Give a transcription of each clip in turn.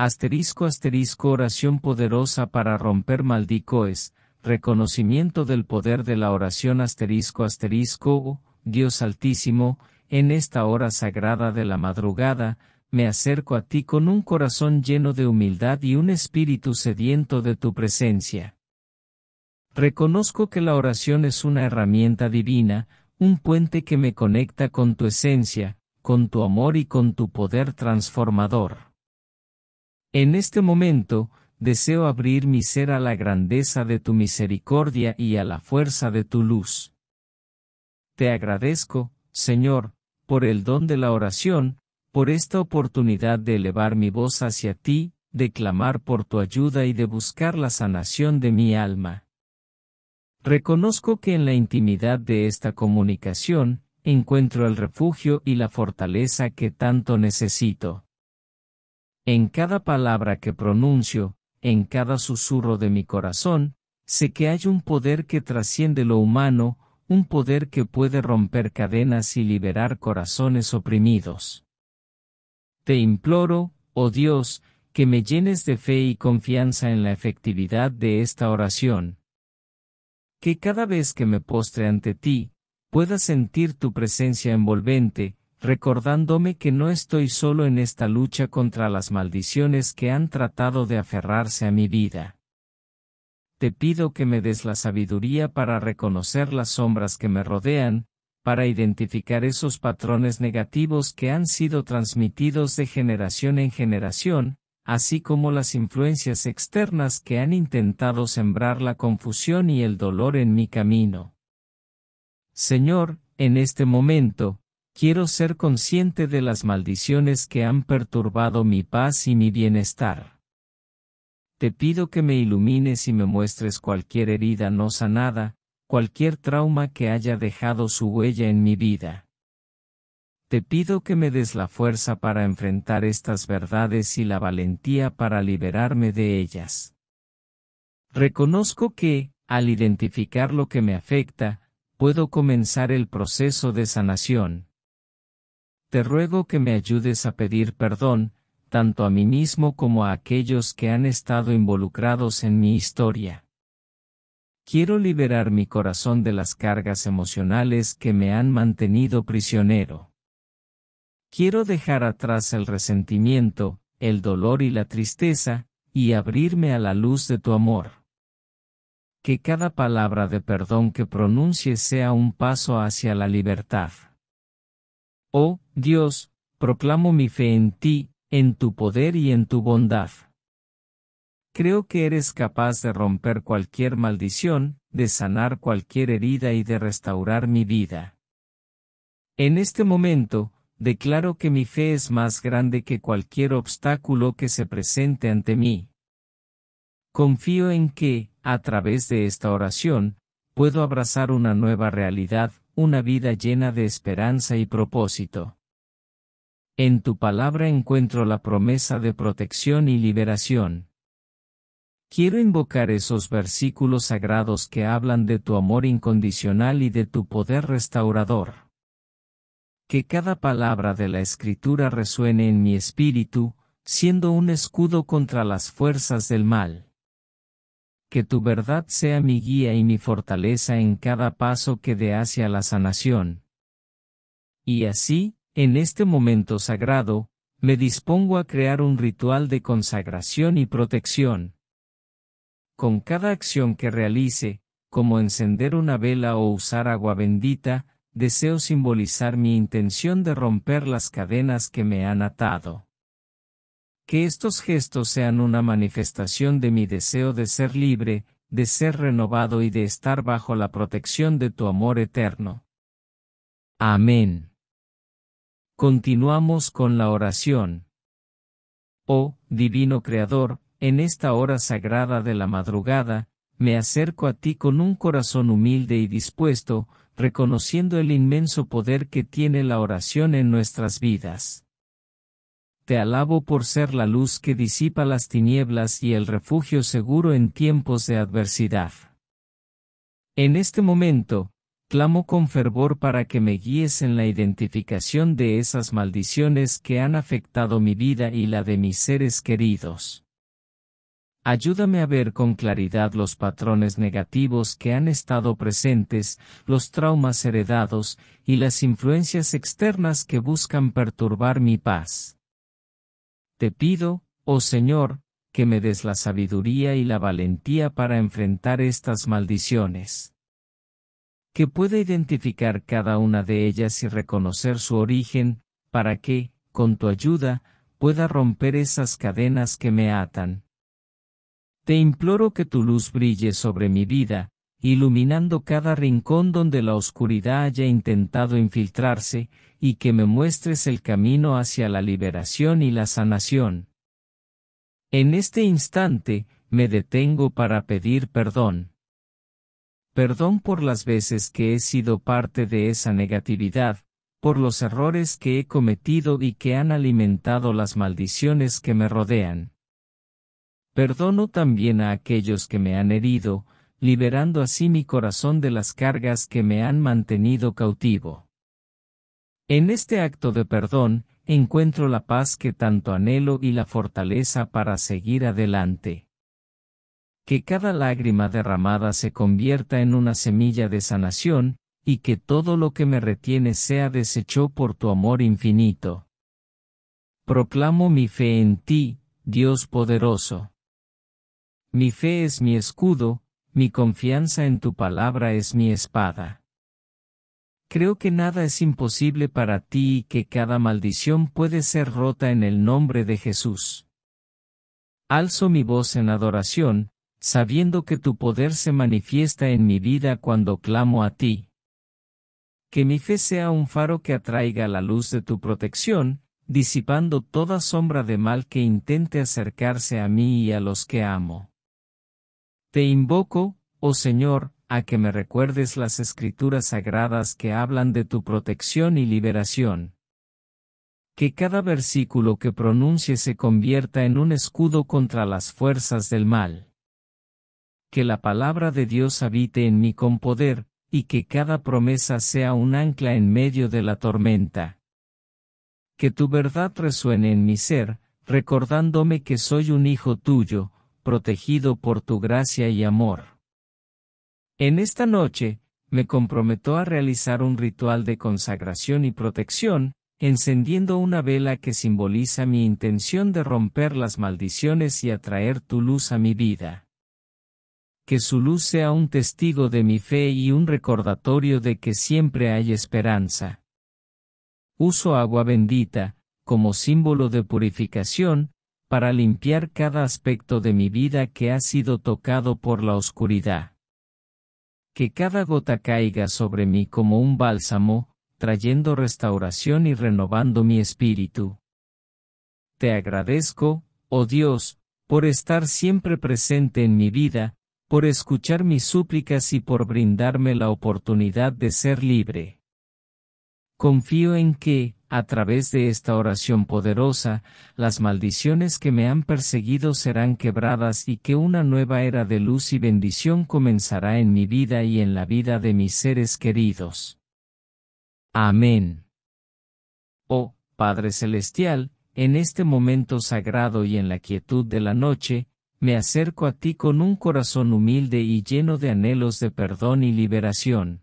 Asterisco asterisco oración poderosa para romper maldicoes, reconocimiento del poder de la oración asterisco asterisco, oh, Dios Altísimo, en esta hora sagrada de la madrugada, me acerco a ti con un corazón lleno de humildad y un espíritu sediento de tu presencia. Reconozco que la oración es una herramienta divina, un puente que me conecta con tu esencia, con tu amor y con tu poder transformador. En este momento, deseo abrir mi ser a la grandeza de tu misericordia y a la fuerza de tu luz. Te agradezco, Señor, por el don de la oración, por esta oportunidad de elevar mi voz hacia ti, de clamar por tu ayuda y de buscar la sanación de mi alma. Reconozco que en la intimidad de esta comunicación, encuentro el refugio y la fortaleza que tanto necesito. En cada palabra que pronuncio, en cada susurro de mi corazón, sé que hay un poder que trasciende lo humano, un poder que puede romper cadenas y liberar corazones oprimidos. Te imploro, oh Dios, que me llenes de fe y confianza en la efectividad de esta oración. Que cada vez que me postre ante ti, pueda sentir tu presencia envolvente, recordándome que no estoy solo en esta lucha contra las maldiciones que han tratado de aferrarse a mi vida. Te pido que me des la sabiduría para reconocer las sombras que me rodean, para identificar esos patrones negativos que han sido transmitidos de generación en generación, así como las influencias externas que han intentado sembrar la confusión y el dolor en mi camino. Señor, en este momento, quiero ser consciente de las maldiciones que han perturbado mi paz y mi bienestar. Te pido que me ilumines y me muestres cualquier herida no sanada, cualquier trauma que haya dejado su huella en mi vida. Te pido que me des la fuerza para enfrentar estas verdades y la valentía para liberarme de ellas. Reconozco que, al identificar lo que me afecta, puedo comenzar el proceso de sanación, te ruego que me ayudes a pedir perdón, tanto a mí mismo como a aquellos que han estado involucrados en mi historia. Quiero liberar mi corazón de las cargas emocionales que me han mantenido prisionero. Quiero dejar atrás el resentimiento, el dolor y la tristeza, y abrirme a la luz de tu amor. Que cada palabra de perdón que pronuncie sea un paso hacia la libertad. Oh, Dios, proclamo mi fe en ti, en tu poder y en tu bondad. Creo que eres capaz de romper cualquier maldición, de sanar cualquier herida y de restaurar mi vida. En este momento, declaro que mi fe es más grande que cualquier obstáculo que se presente ante mí. Confío en que, a través de esta oración, puedo abrazar una nueva realidad, una vida llena de esperanza y propósito. En tu palabra encuentro la promesa de protección y liberación. Quiero invocar esos versículos sagrados que hablan de tu amor incondicional y de tu poder restaurador. Que cada palabra de la escritura resuene en mi espíritu, siendo un escudo contra las fuerzas del mal que tu verdad sea mi guía y mi fortaleza en cada paso que dé hacia la sanación. Y así, en este momento sagrado, me dispongo a crear un ritual de consagración y protección. Con cada acción que realice, como encender una vela o usar agua bendita, deseo simbolizar mi intención de romper las cadenas que me han atado que estos gestos sean una manifestación de mi deseo de ser libre, de ser renovado y de estar bajo la protección de tu amor eterno. Amén. Continuamos con la oración. Oh, Divino Creador, en esta hora sagrada de la madrugada, me acerco a ti con un corazón humilde y dispuesto, reconociendo el inmenso poder que tiene la oración en nuestras vidas te alabo por ser la luz que disipa las tinieblas y el refugio seguro en tiempos de adversidad. En este momento, clamo con fervor para que me guíes en la identificación de esas maldiciones que han afectado mi vida y la de mis seres queridos. Ayúdame a ver con claridad los patrones negativos que han estado presentes, los traumas heredados, y las influencias externas que buscan perturbar mi paz. Te pido, oh Señor, que me des la sabiduría y la valentía para enfrentar estas maldiciones. Que pueda identificar cada una de ellas y reconocer su origen, para que, con tu ayuda, pueda romper esas cadenas que me atan. Te imploro que tu luz brille sobre mi vida, iluminando cada rincón donde la oscuridad haya intentado infiltrarse, y que me muestres el camino hacia la liberación y la sanación. En este instante, me detengo para pedir perdón. Perdón por las veces que he sido parte de esa negatividad, por los errores que he cometido y que han alimentado las maldiciones que me rodean. Perdono también a aquellos que me han herido, liberando así mi corazón de las cargas que me han mantenido cautivo. En este acto de perdón, encuentro la paz que tanto anhelo y la fortaleza para seguir adelante. Que cada lágrima derramada se convierta en una semilla de sanación, y que todo lo que me retiene sea deshecho por tu amor infinito. Proclamo mi fe en ti, Dios poderoso. Mi fe es mi escudo, mi confianza en tu palabra es mi espada. Creo que nada es imposible para ti y que cada maldición puede ser rota en el nombre de Jesús. Alzo mi voz en adoración, sabiendo que tu poder se manifiesta en mi vida cuando clamo a ti. Que mi fe sea un faro que atraiga la luz de tu protección, disipando toda sombra de mal que intente acercarse a mí y a los que amo. Te invoco, oh Señor, a que me recuerdes las escrituras sagradas que hablan de tu protección y liberación. Que cada versículo que pronuncie se convierta en un escudo contra las fuerzas del mal. Que la palabra de Dios habite en mí con poder, y que cada promesa sea un ancla en medio de la tormenta. Que tu verdad resuene en mi ser, recordándome que soy un hijo tuyo, protegido por tu gracia y amor. En esta noche, me comprometo a realizar un ritual de consagración y protección, encendiendo una vela que simboliza mi intención de romper las maldiciones y atraer tu luz a mi vida. Que su luz sea un testigo de mi fe y un recordatorio de que siempre hay esperanza. Uso agua bendita, como símbolo de purificación, para limpiar cada aspecto de mi vida que ha sido tocado por la oscuridad. Que cada gota caiga sobre mí como un bálsamo, trayendo restauración y renovando mi espíritu. Te agradezco, oh Dios, por estar siempre presente en mi vida, por escuchar mis súplicas y por brindarme la oportunidad de ser libre. Confío en que, a través de esta oración poderosa, las maldiciones que me han perseguido serán quebradas y que una nueva era de luz y bendición comenzará en mi vida y en la vida de mis seres queridos. Amén. Oh, Padre Celestial, en este momento sagrado y en la quietud de la noche, me acerco a ti con un corazón humilde y lleno de anhelos de perdón y liberación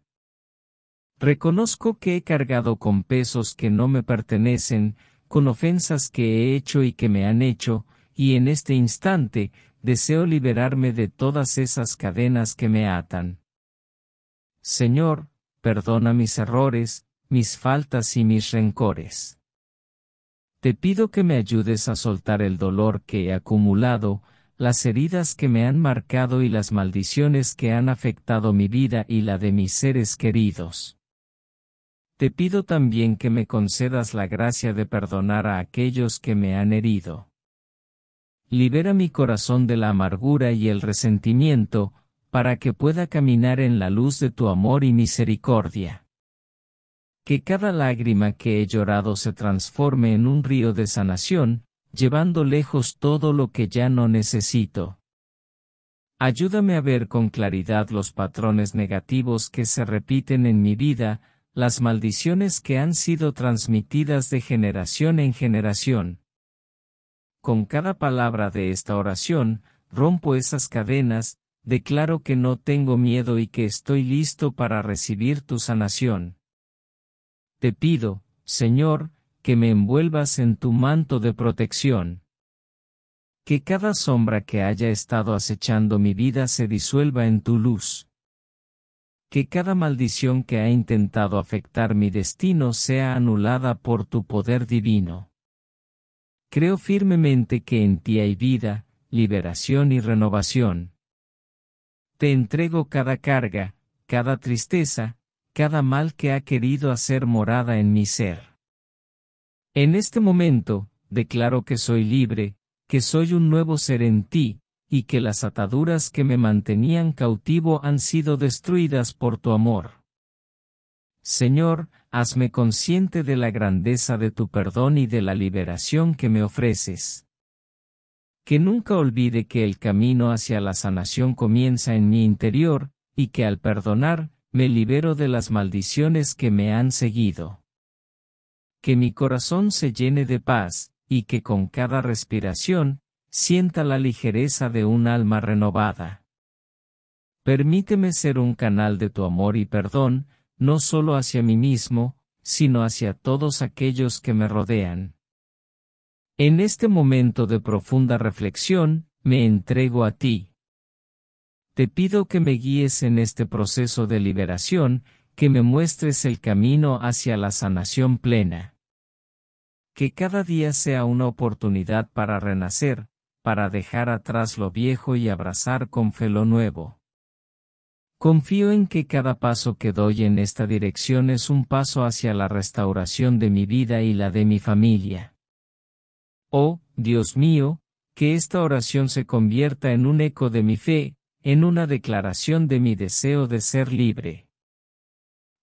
Reconozco que he cargado con pesos que no me pertenecen, con ofensas que he hecho y que me han hecho, y en este instante, deseo liberarme de todas esas cadenas que me atan. Señor, perdona mis errores, mis faltas y mis rencores. Te pido que me ayudes a soltar el dolor que he acumulado, las heridas que me han marcado y las maldiciones que han afectado mi vida y la de mis seres queridos. Te pido también que me concedas la gracia de perdonar a aquellos que me han herido. Libera mi corazón de la amargura y el resentimiento, para que pueda caminar en la luz de tu amor y misericordia. Que cada lágrima que he llorado se transforme en un río de sanación, llevando lejos todo lo que ya no necesito. Ayúdame a ver con claridad los patrones negativos que se repiten en mi vida, las maldiciones que han sido transmitidas de generación en generación. Con cada palabra de esta oración, rompo esas cadenas, declaro que no tengo miedo y que estoy listo para recibir tu sanación. Te pido, Señor, que me envuelvas en tu manto de protección. Que cada sombra que haya estado acechando mi vida se disuelva en tu luz que cada maldición que ha intentado afectar mi destino sea anulada por tu poder divino. Creo firmemente que en ti hay vida, liberación y renovación. Te entrego cada carga, cada tristeza, cada mal que ha querido hacer morada en mi ser. En este momento, declaro que soy libre, que soy un nuevo ser en ti, y que las ataduras que me mantenían cautivo han sido destruidas por tu amor. Señor, hazme consciente de la grandeza de tu perdón y de la liberación que me ofreces. Que nunca olvide que el camino hacia la sanación comienza en mi interior, y que al perdonar, me libero de las maldiciones que me han seguido. Que mi corazón se llene de paz, y que con cada respiración, sienta la ligereza de un alma renovada. Permíteme ser un canal de tu amor y perdón, no solo hacia mí mismo, sino hacia todos aquellos que me rodean. En este momento de profunda reflexión, me entrego a ti. Te pido que me guíes en este proceso de liberación, que me muestres el camino hacia la sanación plena. Que cada día sea una oportunidad para renacer, para dejar atrás lo viejo y abrazar con fe lo nuevo. Confío en que cada paso que doy en esta dirección es un paso hacia la restauración de mi vida y la de mi familia. Oh, Dios mío, que esta oración se convierta en un eco de mi fe, en una declaración de mi deseo de ser libre.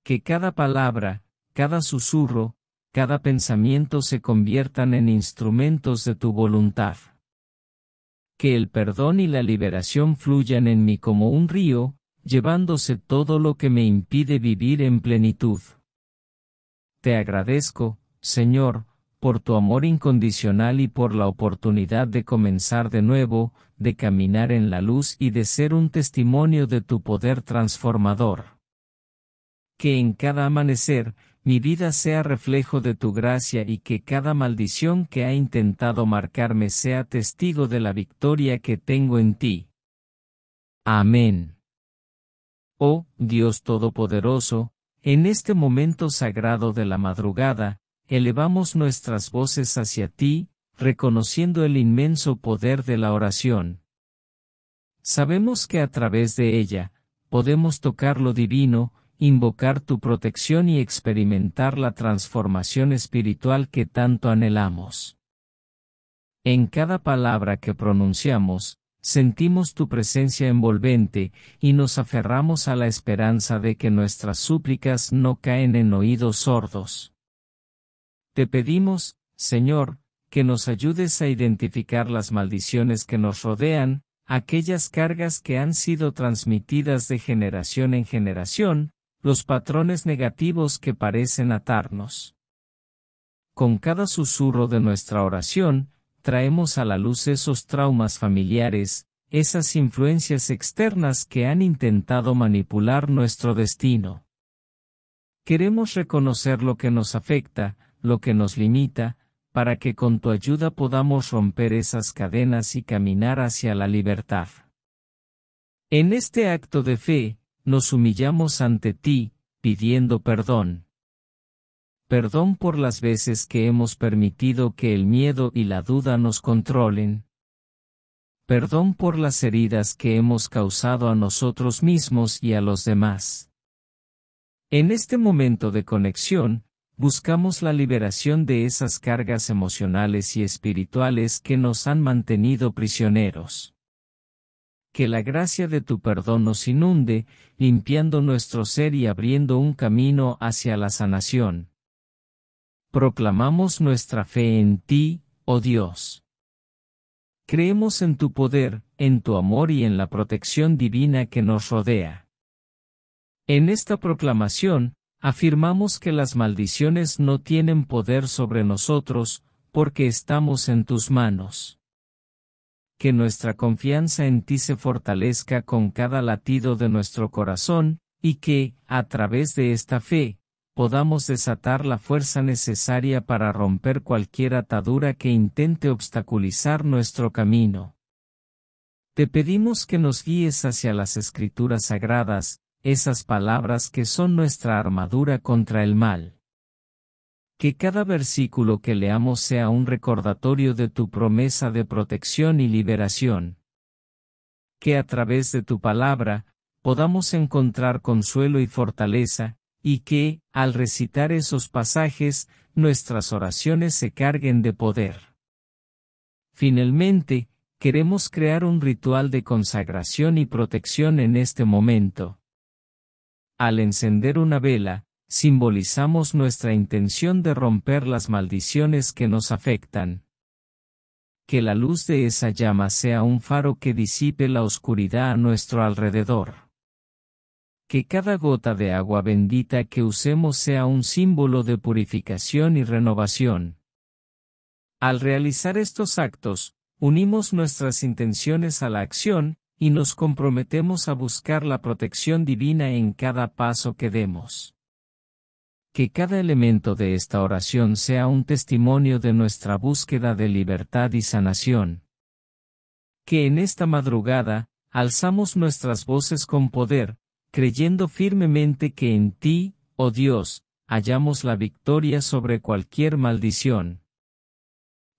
Que cada palabra, cada susurro, cada pensamiento se conviertan en instrumentos de tu voluntad que el perdón y la liberación fluyan en mí como un río, llevándose todo lo que me impide vivir en plenitud. Te agradezco, Señor, por tu amor incondicional y por la oportunidad de comenzar de nuevo, de caminar en la luz y de ser un testimonio de tu poder transformador. Que en cada amanecer, mi vida sea reflejo de tu gracia y que cada maldición que ha intentado marcarme sea testigo de la victoria que tengo en ti. Amén. Oh, Dios Todopoderoso, en este momento sagrado de la madrugada, elevamos nuestras voces hacia ti, reconociendo el inmenso poder de la oración. Sabemos que a través de ella, podemos tocar lo divino, invocar tu protección y experimentar la transformación espiritual que tanto anhelamos. En cada palabra que pronunciamos, sentimos tu presencia envolvente, y nos aferramos a la esperanza de que nuestras súplicas no caen en oídos sordos. Te pedimos, Señor, que nos ayudes a identificar las maldiciones que nos rodean, aquellas cargas que han sido transmitidas de generación en generación, los patrones negativos que parecen atarnos. Con cada susurro de nuestra oración, traemos a la luz esos traumas familiares, esas influencias externas que han intentado manipular nuestro destino. Queremos reconocer lo que nos afecta, lo que nos limita, para que con tu ayuda podamos romper esas cadenas y caminar hacia la libertad. En este acto de fe, nos humillamos ante ti, pidiendo perdón. Perdón por las veces que hemos permitido que el miedo y la duda nos controlen. Perdón por las heridas que hemos causado a nosotros mismos y a los demás. En este momento de conexión, buscamos la liberación de esas cargas emocionales y espirituales que nos han mantenido prisioneros que la gracia de tu perdón nos inunde, limpiando nuestro ser y abriendo un camino hacia la sanación. Proclamamos nuestra fe en ti, oh Dios. Creemos en tu poder, en tu amor y en la protección divina que nos rodea. En esta proclamación, afirmamos que las maldiciones no tienen poder sobre nosotros, porque estamos en tus manos que nuestra confianza en ti se fortalezca con cada latido de nuestro corazón, y que, a través de esta fe, podamos desatar la fuerza necesaria para romper cualquier atadura que intente obstaculizar nuestro camino. Te pedimos que nos guíes hacia las escrituras sagradas, esas palabras que son nuestra armadura contra el mal que cada versículo que leamos sea un recordatorio de tu promesa de protección y liberación. Que a través de tu palabra, podamos encontrar consuelo y fortaleza, y que, al recitar esos pasajes, nuestras oraciones se carguen de poder. Finalmente, queremos crear un ritual de consagración y protección en este momento. Al encender una vela, simbolizamos nuestra intención de romper las maldiciones que nos afectan. Que la luz de esa llama sea un faro que disipe la oscuridad a nuestro alrededor. Que cada gota de agua bendita que usemos sea un símbolo de purificación y renovación. Al realizar estos actos, unimos nuestras intenciones a la acción, y nos comprometemos a buscar la protección divina en cada paso que demos que cada elemento de esta oración sea un testimonio de nuestra búsqueda de libertad y sanación. Que en esta madrugada, alzamos nuestras voces con poder, creyendo firmemente que en ti, oh Dios, hallamos la victoria sobre cualquier maldición.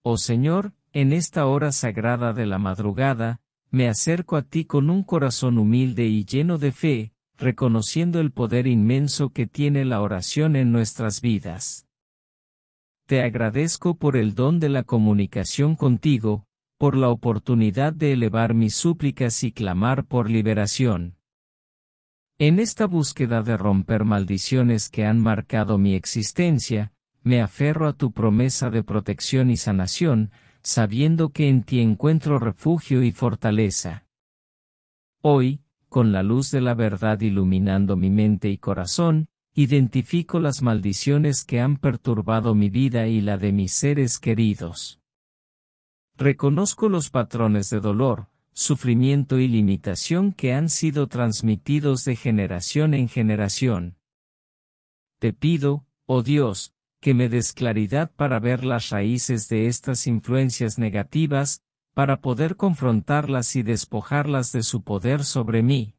Oh Señor, en esta hora sagrada de la madrugada, me acerco a ti con un corazón humilde y lleno de fe, reconociendo el poder inmenso que tiene la oración en nuestras vidas. Te agradezco por el don de la comunicación contigo, por la oportunidad de elevar mis súplicas y clamar por liberación. En esta búsqueda de romper maldiciones que han marcado mi existencia, me aferro a tu promesa de protección y sanación, sabiendo que en ti encuentro refugio y fortaleza. Hoy, con la luz de la verdad iluminando mi mente y corazón, identifico las maldiciones que han perturbado mi vida y la de mis seres queridos. Reconozco los patrones de dolor, sufrimiento y limitación que han sido transmitidos de generación en generación. Te pido, oh Dios, que me des claridad para ver las raíces de estas influencias negativas, para poder confrontarlas y despojarlas de su poder sobre mí.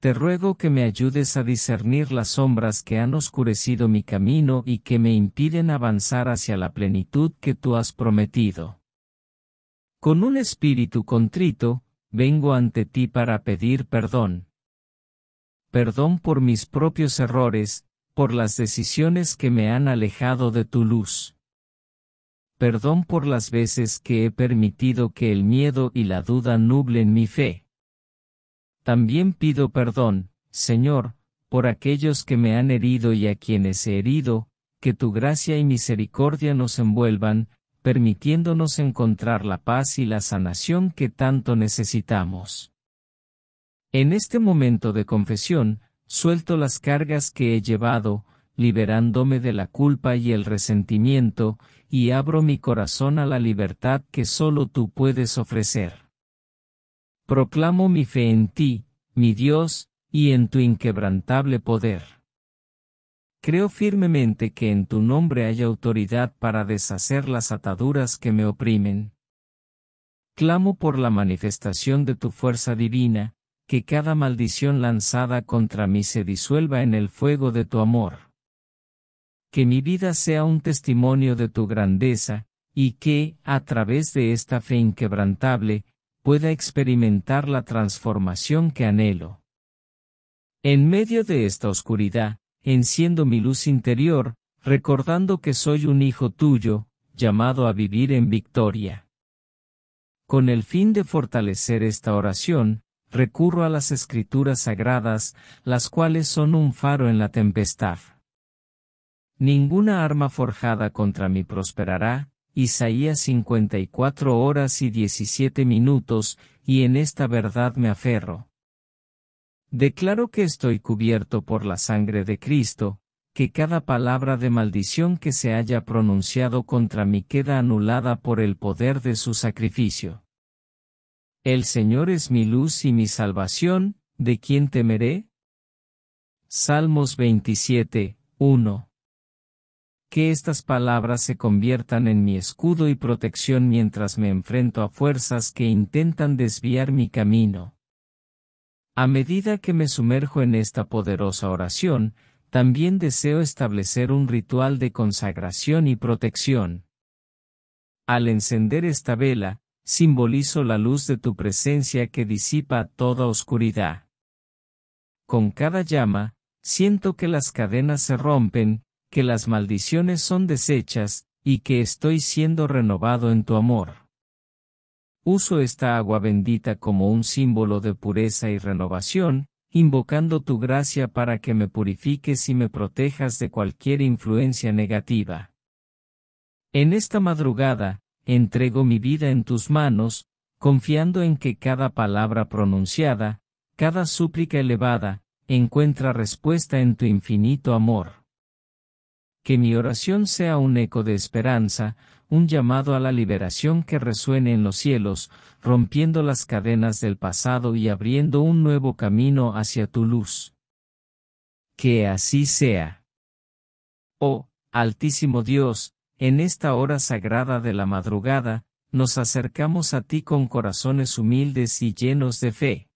Te ruego que me ayudes a discernir las sombras que han oscurecido mi camino y que me impiden avanzar hacia la plenitud que tú has prometido. Con un espíritu contrito, vengo ante ti para pedir perdón. Perdón por mis propios errores, por las decisiones que me han alejado de tu luz perdón por las veces que he permitido que el miedo y la duda nublen mi fe. También pido perdón, Señor, por aquellos que me han herido y a quienes he herido, que tu gracia y misericordia nos envuelvan, permitiéndonos encontrar la paz y la sanación que tanto necesitamos. En este momento de confesión, suelto las cargas que he llevado, liberándome de la culpa y el resentimiento, y abro mi corazón a la libertad que solo tú puedes ofrecer. Proclamo mi fe en ti, mi Dios, y en tu inquebrantable poder. Creo firmemente que en tu nombre hay autoridad para deshacer las ataduras que me oprimen. Clamo por la manifestación de tu fuerza divina, que cada maldición lanzada contra mí se disuelva en el fuego de tu amor que mi vida sea un testimonio de tu grandeza, y que, a través de esta fe inquebrantable, pueda experimentar la transformación que anhelo. En medio de esta oscuridad, enciendo mi luz interior, recordando que soy un hijo tuyo, llamado a vivir en victoria. Con el fin de fortalecer esta oración, recurro a las escrituras sagradas, las cuales son un faro en la tempestad. Ninguna arma forjada contra mí prosperará, Isaías 54 horas y 17 minutos, y en esta verdad me aferro. Declaro que estoy cubierto por la sangre de Cristo, que cada palabra de maldición que se haya pronunciado contra mí queda anulada por el poder de su sacrificio. El Señor es mi luz y mi salvación, ¿de quién temeré? Salmos 27, que estas palabras se conviertan en mi escudo y protección mientras me enfrento a fuerzas que intentan desviar mi camino. A medida que me sumerjo en esta poderosa oración, también deseo establecer un ritual de consagración y protección. Al encender esta vela, simbolizo la luz de tu presencia que disipa toda oscuridad. Con cada llama, siento que las cadenas se rompen, que las maldiciones son deshechas, y que estoy siendo renovado en tu amor. Uso esta agua bendita como un símbolo de pureza y renovación, invocando tu gracia para que me purifiques y me protejas de cualquier influencia negativa. En esta madrugada, entrego mi vida en tus manos, confiando en que cada palabra pronunciada, cada súplica elevada, encuentra respuesta en tu infinito amor. Que mi oración sea un eco de esperanza, un llamado a la liberación que resuene en los cielos, rompiendo las cadenas del pasado y abriendo un nuevo camino hacia tu luz. Que así sea. Oh, Altísimo Dios, en esta hora sagrada de la madrugada, nos acercamos a ti con corazones humildes y llenos de fe.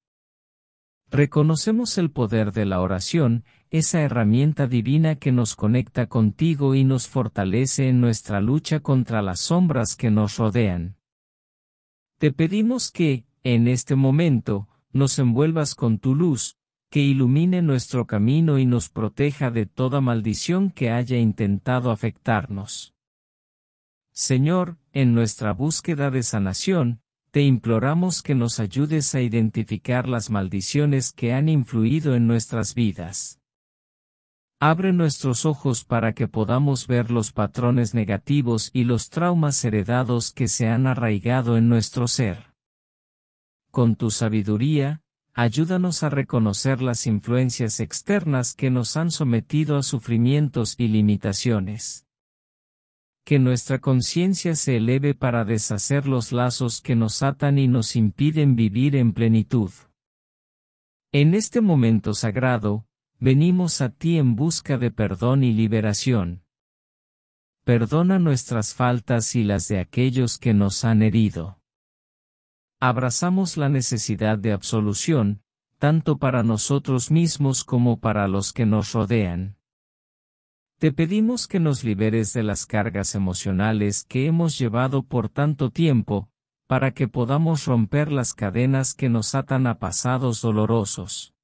Reconocemos el poder de la oración, esa herramienta divina que nos conecta contigo y nos fortalece en nuestra lucha contra las sombras que nos rodean. Te pedimos que, en este momento, nos envuelvas con tu luz, que ilumine nuestro camino y nos proteja de toda maldición que haya intentado afectarnos. Señor, en nuestra búsqueda de sanación, te imploramos que nos ayudes a identificar las maldiciones que han influido en nuestras vidas. Abre nuestros ojos para que podamos ver los patrones negativos y los traumas heredados que se han arraigado en nuestro ser. Con tu sabiduría, ayúdanos a reconocer las influencias externas que nos han sometido a sufrimientos y limitaciones. Que nuestra conciencia se eleve para deshacer los lazos que nos atan y nos impiden vivir en plenitud. En este momento sagrado, Venimos a ti en busca de perdón y liberación. Perdona nuestras faltas y las de aquellos que nos han herido. Abrazamos la necesidad de absolución, tanto para nosotros mismos como para los que nos rodean. Te pedimos que nos liberes de las cargas emocionales que hemos llevado por tanto tiempo, para que podamos romper las cadenas que nos atan a pasados dolorosos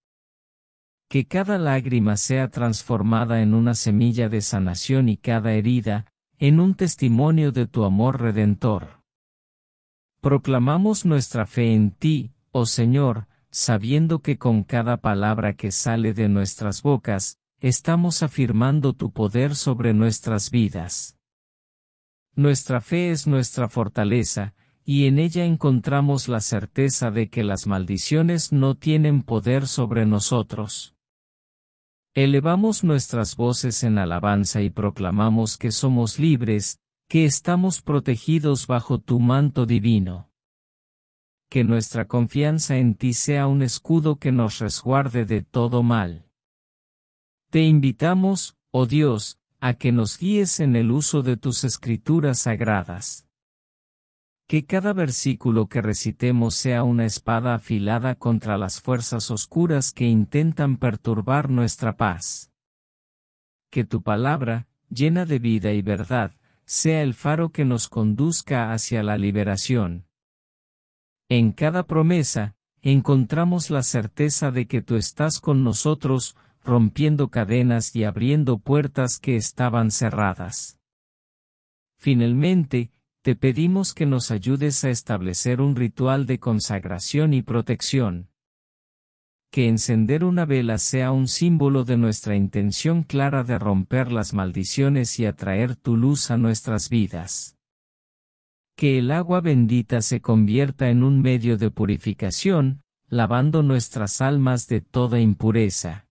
que cada lágrima sea transformada en una semilla de sanación y cada herida, en un testimonio de tu amor redentor. Proclamamos nuestra fe en ti, oh Señor, sabiendo que con cada palabra que sale de nuestras bocas, estamos afirmando tu poder sobre nuestras vidas. Nuestra fe es nuestra fortaleza, y en ella encontramos la certeza de que las maldiciones no tienen poder sobre nosotros. Elevamos nuestras voces en alabanza y proclamamos que somos libres, que estamos protegidos bajo tu manto divino. Que nuestra confianza en ti sea un escudo que nos resguarde de todo mal. Te invitamos, oh Dios, a que nos guíes en el uso de tus escrituras sagradas que cada versículo que recitemos sea una espada afilada contra las fuerzas oscuras que intentan perturbar nuestra paz. Que tu palabra, llena de vida y verdad, sea el faro que nos conduzca hacia la liberación. En cada promesa, encontramos la certeza de que tú estás con nosotros, rompiendo cadenas y abriendo puertas que estaban cerradas. Finalmente, te pedimos que nos ayudes a establecer un ritual de consagración y protección. Que encender una vela sea un símbolo de nuestra intención clara de romper las maldiciones y atraer tu luz a nuestras vidas. Que el agua bendita se convierta en un medio de purificación, lavando nuestras almas de toda impureza.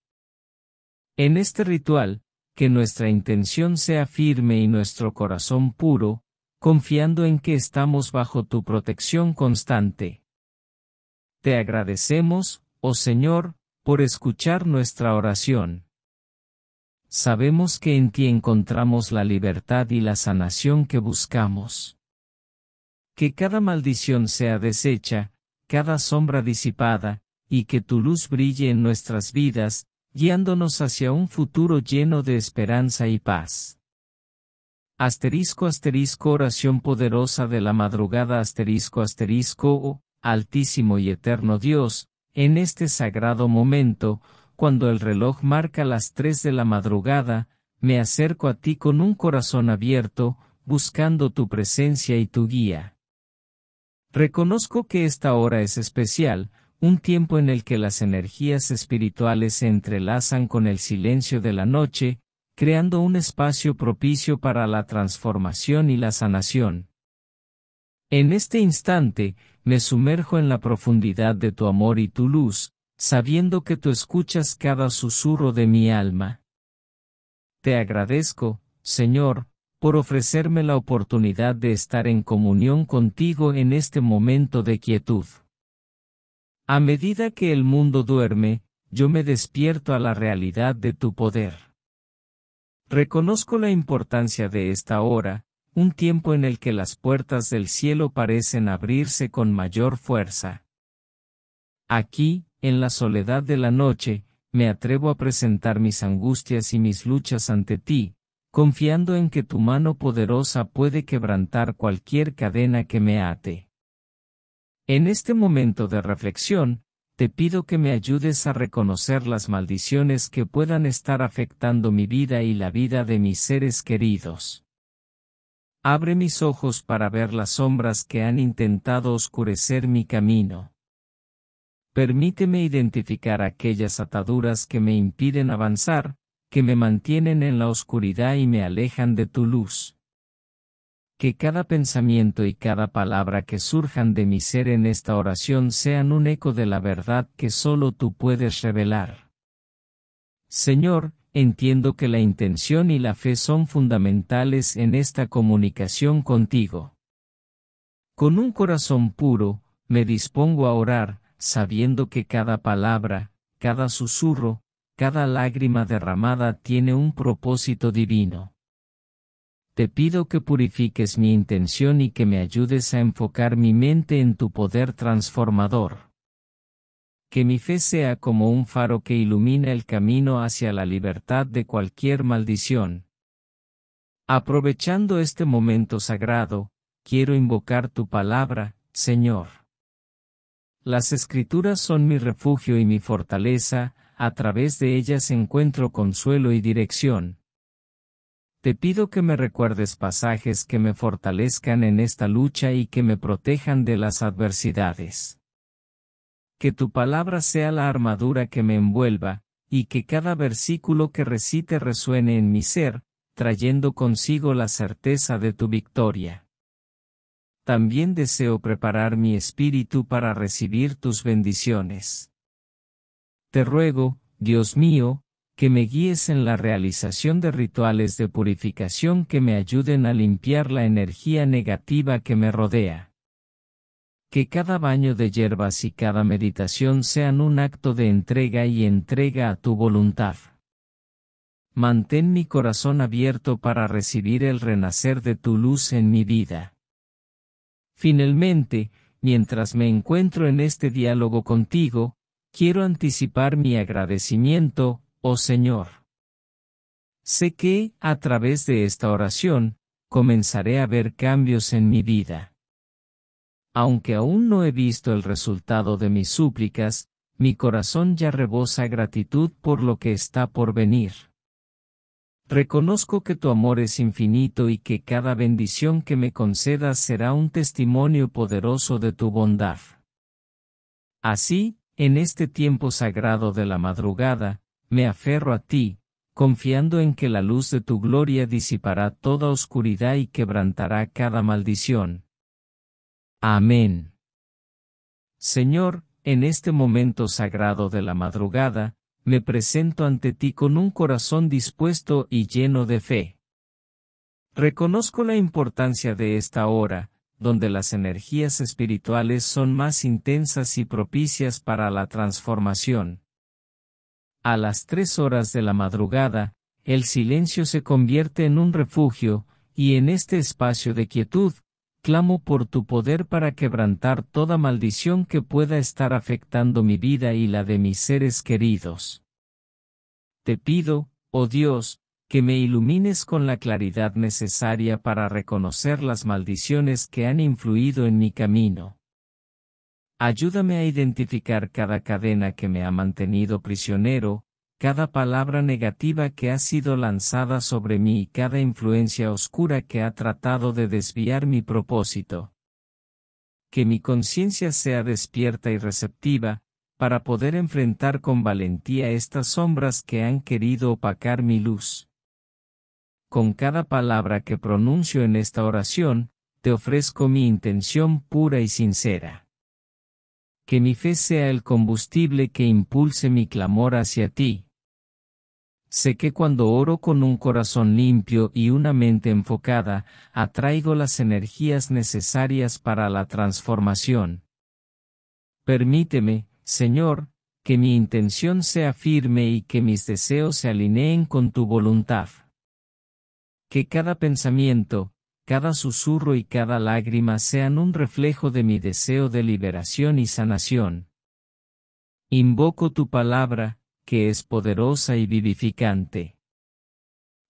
En este ritual, que nuestra intención sea firme y nuestro corazón puro, confiando en que estamos bajo tu protección constante. Te agradecemos, oh Señor, por escuchar nuestra oración. Sabemos que en ti encontramos la libertad y la sanación que buscamos. Que cada maldición sea deshecha, cada sombra disipada, y que tu luz brille en nuestras vidas, guiándonos hacia un futuro lleno de esperanza y paz. Asterisco asterisco oración poderosa de la madrugada asterisco asterisco oh, Altísimo y Eterno Dios, en este sagrado momento, cuando el reloj marca las tres de la madrugada, me acerco a ti con un corazón abierto, buscando tu presencia y tu guía. Reconozco que esta hora es especial, un tiempo en el que las energías espirituales se entrelazan con el silencio de la noche, creando un espacio propicio para la transformación y la sanación. En este instante, me sumerjo en la profundidad de tu amor y tu luz, sabiendo que tú escuchas cada susurro de mi alma. Te agradezco, Señor, por ofrecerme la oportunidad de estar en comunión contigo en este momento de quietud. A medida que el mundo duerme, yo me despierto a la realidad de tu poder. Reconozco la importancia de esta hora, un tiempo en el que las puertas del cielo parecen abrirse con mayor fuerza. Aquí, en la soledad de la noche, me atrevo a presentar mis angustias y mis luchas ante ti, confiando en que tu mano poderosa puede quebrantar cualquier cadena que me ate. En este momento de reflexión, te pido que me ayudes a reconocer las maldiciones que puedan estar afectando mi vida y la vida de mis seres queridos. Abre mis ojos para ver las sombras que han intentado oscurecer mi camino. Permíteme identificar aquellas ataduras que me impiden avanzar, que me mantienen en la oscuridad y me alejan de tu luz que cada pensamiento y cada palabra que surjan de mi ser en esta oración sean un eco de la verdad que solo tú puedes revelar. Señor, entiendo que la intención y la fe son fundamentales en esta comunicación contigo. Con un corazón puro, me dispongo a orar, sabiendo que cada palabra, cada susurro, cada lágrima derramada tiene un propósito divino te pido que purifiques mi intención y que me ayudes a enfocar mi mente en tu poder transformador. Que mi fe sea como un faro que ilumina el camino hacia la libertad de cualquier maldición. Aprovechando este momento sagrado, quiero invocar tu palabra, Señor. Las escrituras son mi refugio y mi fortaleza, a través de ellas encuentro consuelo y dirección. Te pido que me recuerdes pasajes que me fortalezcan en esta lucha y que me protejan de las adversidades. Que tu palabra sea la armadura que me envuelva, y que cada versículo que recite resuene en mi ser, trayendo consigo la certeza de tu victoria. También deseo preparar mi espíritu para recibir tus bendiciones. Te ruego, Dios mío, que me guíes en la realización de rituales de purificación que me ayuden a limpiar la energía negativa que me rodea. Que cada baño de hierbas y cada meditación sean un acto de entrega y entrega a tu voluntad. Mantén mi corazón abierto para recibir el renacer de tu luz en mi vida. Finalmente, mientras me encuentro en este diálogo contigo, quiero anticipar mi agradecimiento, oh Señor. Sé que, a través de esta oración, comenzaré a ver cambios en mi vida. Aunque aún no he visto el resultado de mis súplicas, mi corazón ya rebosa gratitud por lo que está por venir. Reconozco que tu amor es infinito y que cada bendición que me concedas será un testimonio poderoso de tu bondad. Así, en este tiempo sagrado de la madrugada, me aferro a ti, confiando en que la luz de tu gloria disipará toda oscuridad y quebrantará cada maldición. Amén. Señor, en este momento sagrado de la madrugada, me presento ante ti con un corazón dispuesto y lleno de fe. Reconozco la importancia de esta hora, donde las energías espirituales son más intensas y propicias para la transformación a las tres horas de la madrugada, el silencio se convierte en un refugio, y en este espacio de quietud, clamo por tu poder para quebrantar toda maldición que pueda estar afectando mi vida y la de mis seres queridos. Te pido, oh Dios, que me ilumines con la claridad necesaria para reconocer las maldiciones que han influido en mi camino. Ayúdame a identificar cada cadena que me ha mantenido prisionero, cada palabra negativa que ha sido lanzada sobre mí y cada influencia oscura que ha tratado de desviar mi propósito. Que mi conciencia sea despierta y receptiva, para poder enfrentar con valentía estas sombras que han querido opacar mi luz. Con cada palabra que pronuncio en esta oración, te ofrezco mi intención pura y sincera que mi fe sea el combustible que impulse mi clamor hacia ti. Sé que cuando oro con un corazón limpio y una mente enfocada, atraigo las energías necesarias para la transformación. Permíteme, Señor, que mi intención sea firme y que mis deseos se alineen con tu voluntad. Que cada pensamiento, cada susurro y cada lágrima sean un reflejo de mi deseo de liberación y sanación. Invoco tu palabra, que es poderosa y vivificante.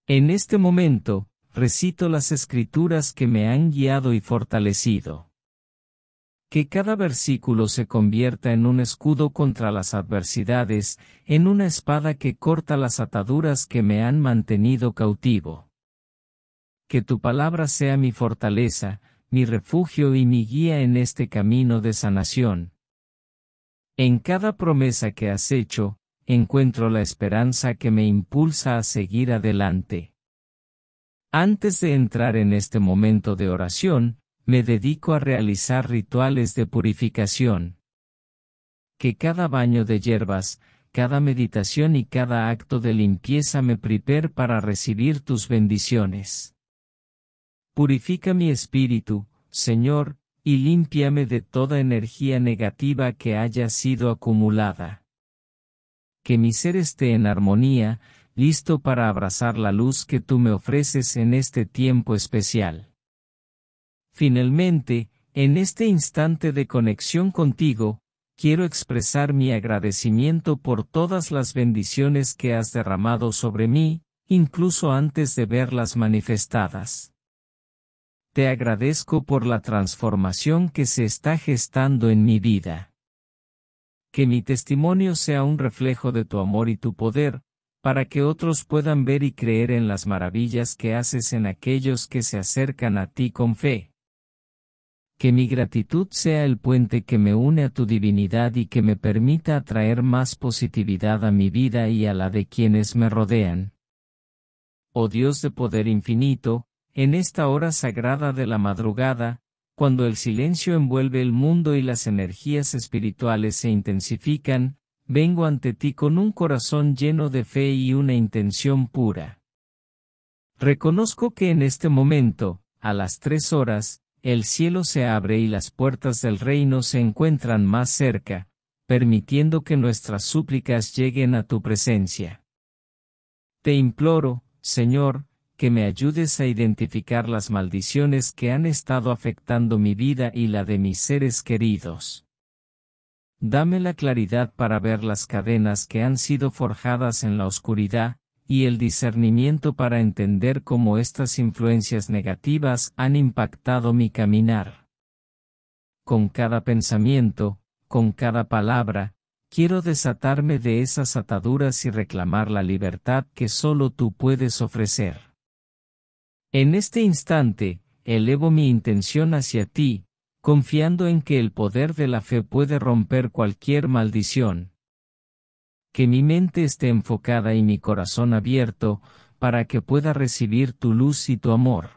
En este momento, recito las escrituras que me han guiado y fortalecido. Que cada versículo se convierta en un escudo contra las adversidades, en una espada que corta las ataduras que me han mantenido cautivo que tu palabra sea mi fortaleza, mi refugio y mi guía en este camino de sanación. En cada promesa que has hecho, encuentro la esperanza que me impulsa a seguir adelante. Antes de entrar en este momento de oración, me dedico a realizar rituales de purificación. Que cada baño de hierbas, cada meditación y cada acto de limpieza me prepare para recibir tus bendiciones. Purifica mi espíritu, Señor, y límpiame de toda energía negativa que haya sido acumulada. Que mi ser esté en armonía, listo para abrazar la luz que tú me ofreces en este tiempo especial. Finalmente, en este instante de conexión contigo, quiero expresar mi agradecimiento por todas las bendiciones que has derramado sobre mí, incluso antes de verlas manifestadas. Te agradezco por la transformación que se está gestando en mi vida. Que mi testimonio sea un reflejo de tu amor y tu poder, para que otros puedan ver y creer en las maravillas que haces en aquellos que se acercan a ti con fe. Que mi gratitud sea el puente que me une a tu divinidad y que me permita atraer más positividad a mi vida y a la de quienes me rodean. Oh Dios de poder infinito, en esta hora sagrada de la madrugada, cuando el silencio envuelve el mundo y las energías espirituales se intensifican, vengo ante ti con un corazón lleno de fe y una intención pura. Reconozco que en este momento, a las tres horas, el cielo se abre y las puertas del reino se encuentran más cerca, permitiendo que nuestras súplicas lleguen a tu presencia. Te imploro, Señor, que me ayudes a identificar las maldiciones que han estado afectando mi vida y la de mis seres queridos. Dame la claridad para ver las cadenas que han sido forjadas en la oscuridad, y el discernimiento para entender cómo estas influencias negativas han impactado mi caminar. Con cada pensamiento, con cada palabra, quiero desatarme de esas ataduras y reclamar la libertad que solo tú puedes ofrecer. En este instante, elevo mi intención hacia ti, confiando en que el poder de la fe puede romper cualquier maldición. Que mi mente esté enfocada y mi corazón abierto, para que pueda recibir tu luz y tu amor.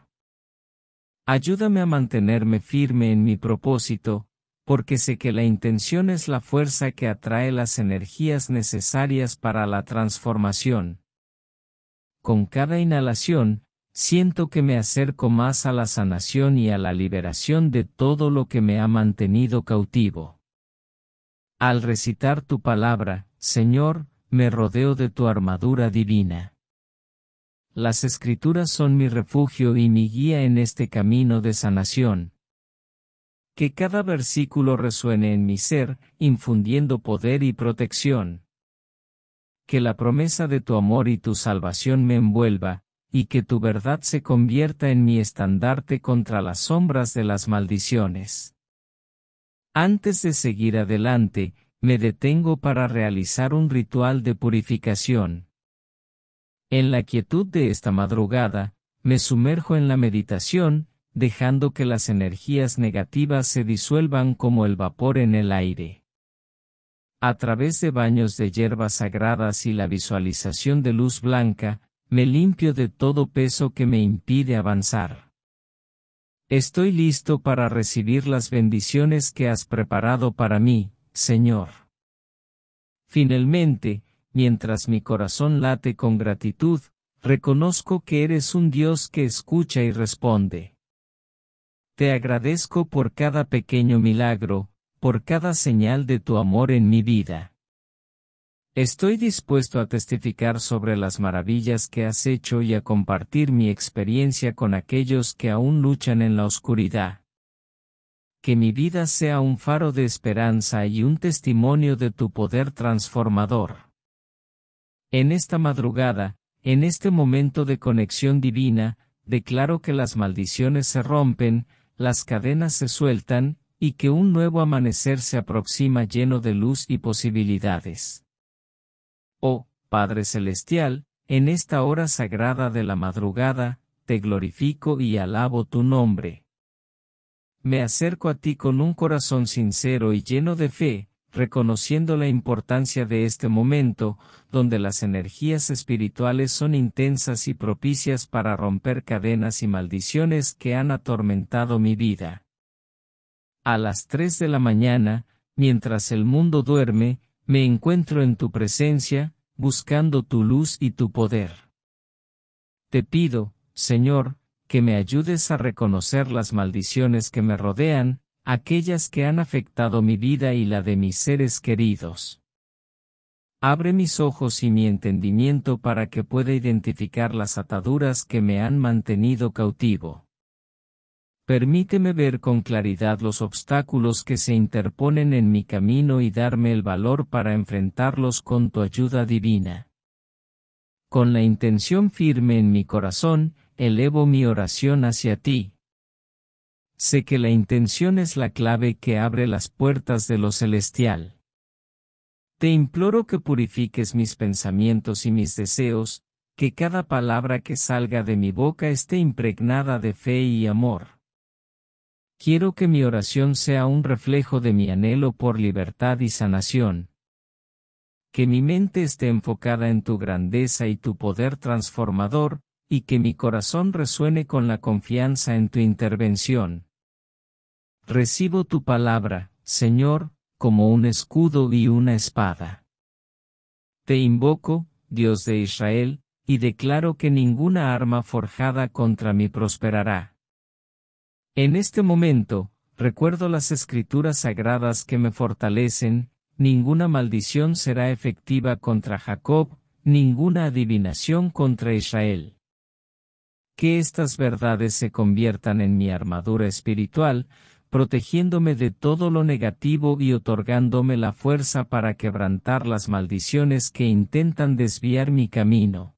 Ayúdame a mantenerme firme en mi propósito, porque sé que la intención es la fuerza que atrae las energías necesarias para la transformación. Con cada inhalación, siento que me acerco más a la sanación y a la liberación de todo lo que me ha mantenido cautivo. Al recitar tu palabra, Señor, me rodeo de tu armadura divina. Las escrituras son mi refugio y mi guía en este camino de sanación. Que cada versículo resuene en mi ser, infundiendo poder y protección. Que la promesa de tu amor y tu salvación me envuelva, y que tu verdad se convierta en mi estandarte contra las sombras de las maldiciones. Antes de seguir adelante, me detengo para realizar un ritual de purificación. En la quietud de esta madrugada, me sumerjo en la meditación, dejando que las energías negativas se disuelvan como el vapor en el aire. A través de baños de hierbas sagradas y la visualización de luz blanca, me limpio de todo peso que me impide avanzar. Estoy listo para recibir las bendiciones que has preparado para mí, Señor. Finalmente, mientras mi corazón late con gratitud, reconozco que eres un Dios que escucha y responde. Te agradezco por cada pequeño milagro, por cada señal de tu amor en mi vida. Estoy dispuesto a testificar sobre las maravillas que has hecho y a compartir mi experiencia con aquellos que aún luchan en la oscuridad. Que mi vida sea un faro de esperanza y un testimonio de tu poder transformador. En esta madrugada, en este momento de conexión divina, declaro que las maldiciones se rompen, las cadenas se sueltan, y que un nuevo amanecer se aproxima lleno de luz y posibilidades. Oh, Padre Celestial, en esta hora sagrada de la madrugada, te glorifico y alabo tu nombre. Me acerco a ti con un corazón sincero y lleno de fe, reconociendo la importancia de este momento, donde las energías espirituales son intensas y propicias para romper cadenas y maldiciones que han atormentado mi vida. A las tres de la mañana, mientras el mundo duerme, me encuentro en tu presencia, buscando tu luz y tu poder. Te pido, Señor, que me ayudes a reconocer las maldiciones que me rodean, aquellas que han afectado mi vida y la de mis seres queridos. Abre mis ojos y mi entendimiento para que pueda identificar las ataduras que me han mantenido cautivo. Permíteme ver con claridad los obstáculos que se interponen en mi camino y darme el valor para enfrentarlos con tu ayuda divina. Con la intención firme en mi corazón, elevo mi oración hacia ti. Sé que la intención es la clave que abre las puertas de lo celestial. Te imploro que purifiques mis pensamientos y mis deseos, que cada palabra que salga de mi boca esté impregnada de fe y amor Quiero que mi oración sea un reflejo de mi anhelo por libertad y sanación. Que mi mente esté enfocada en tu grandeza y tu poder transformador, y que mi corazón resuene con la confianza en tu intervención. Recibo tu palabra, Señor, como un escudo y una espada. Te invoco, Dios de Israel, y declaro que ninguna arma forjada contra mí prosperará. En este momento, recuerdo las escrituras sagradas que me fortalecen, ninguna maldición será efectiva contra Jacob, ninguna adivinación contra Israel. Que estas verdades se conviertan en mi armadura espiritual, protegiéndome de todo lo negativo y otorgándome la fuerza para quebrantar las maldiciones que intentan desviar mi camino.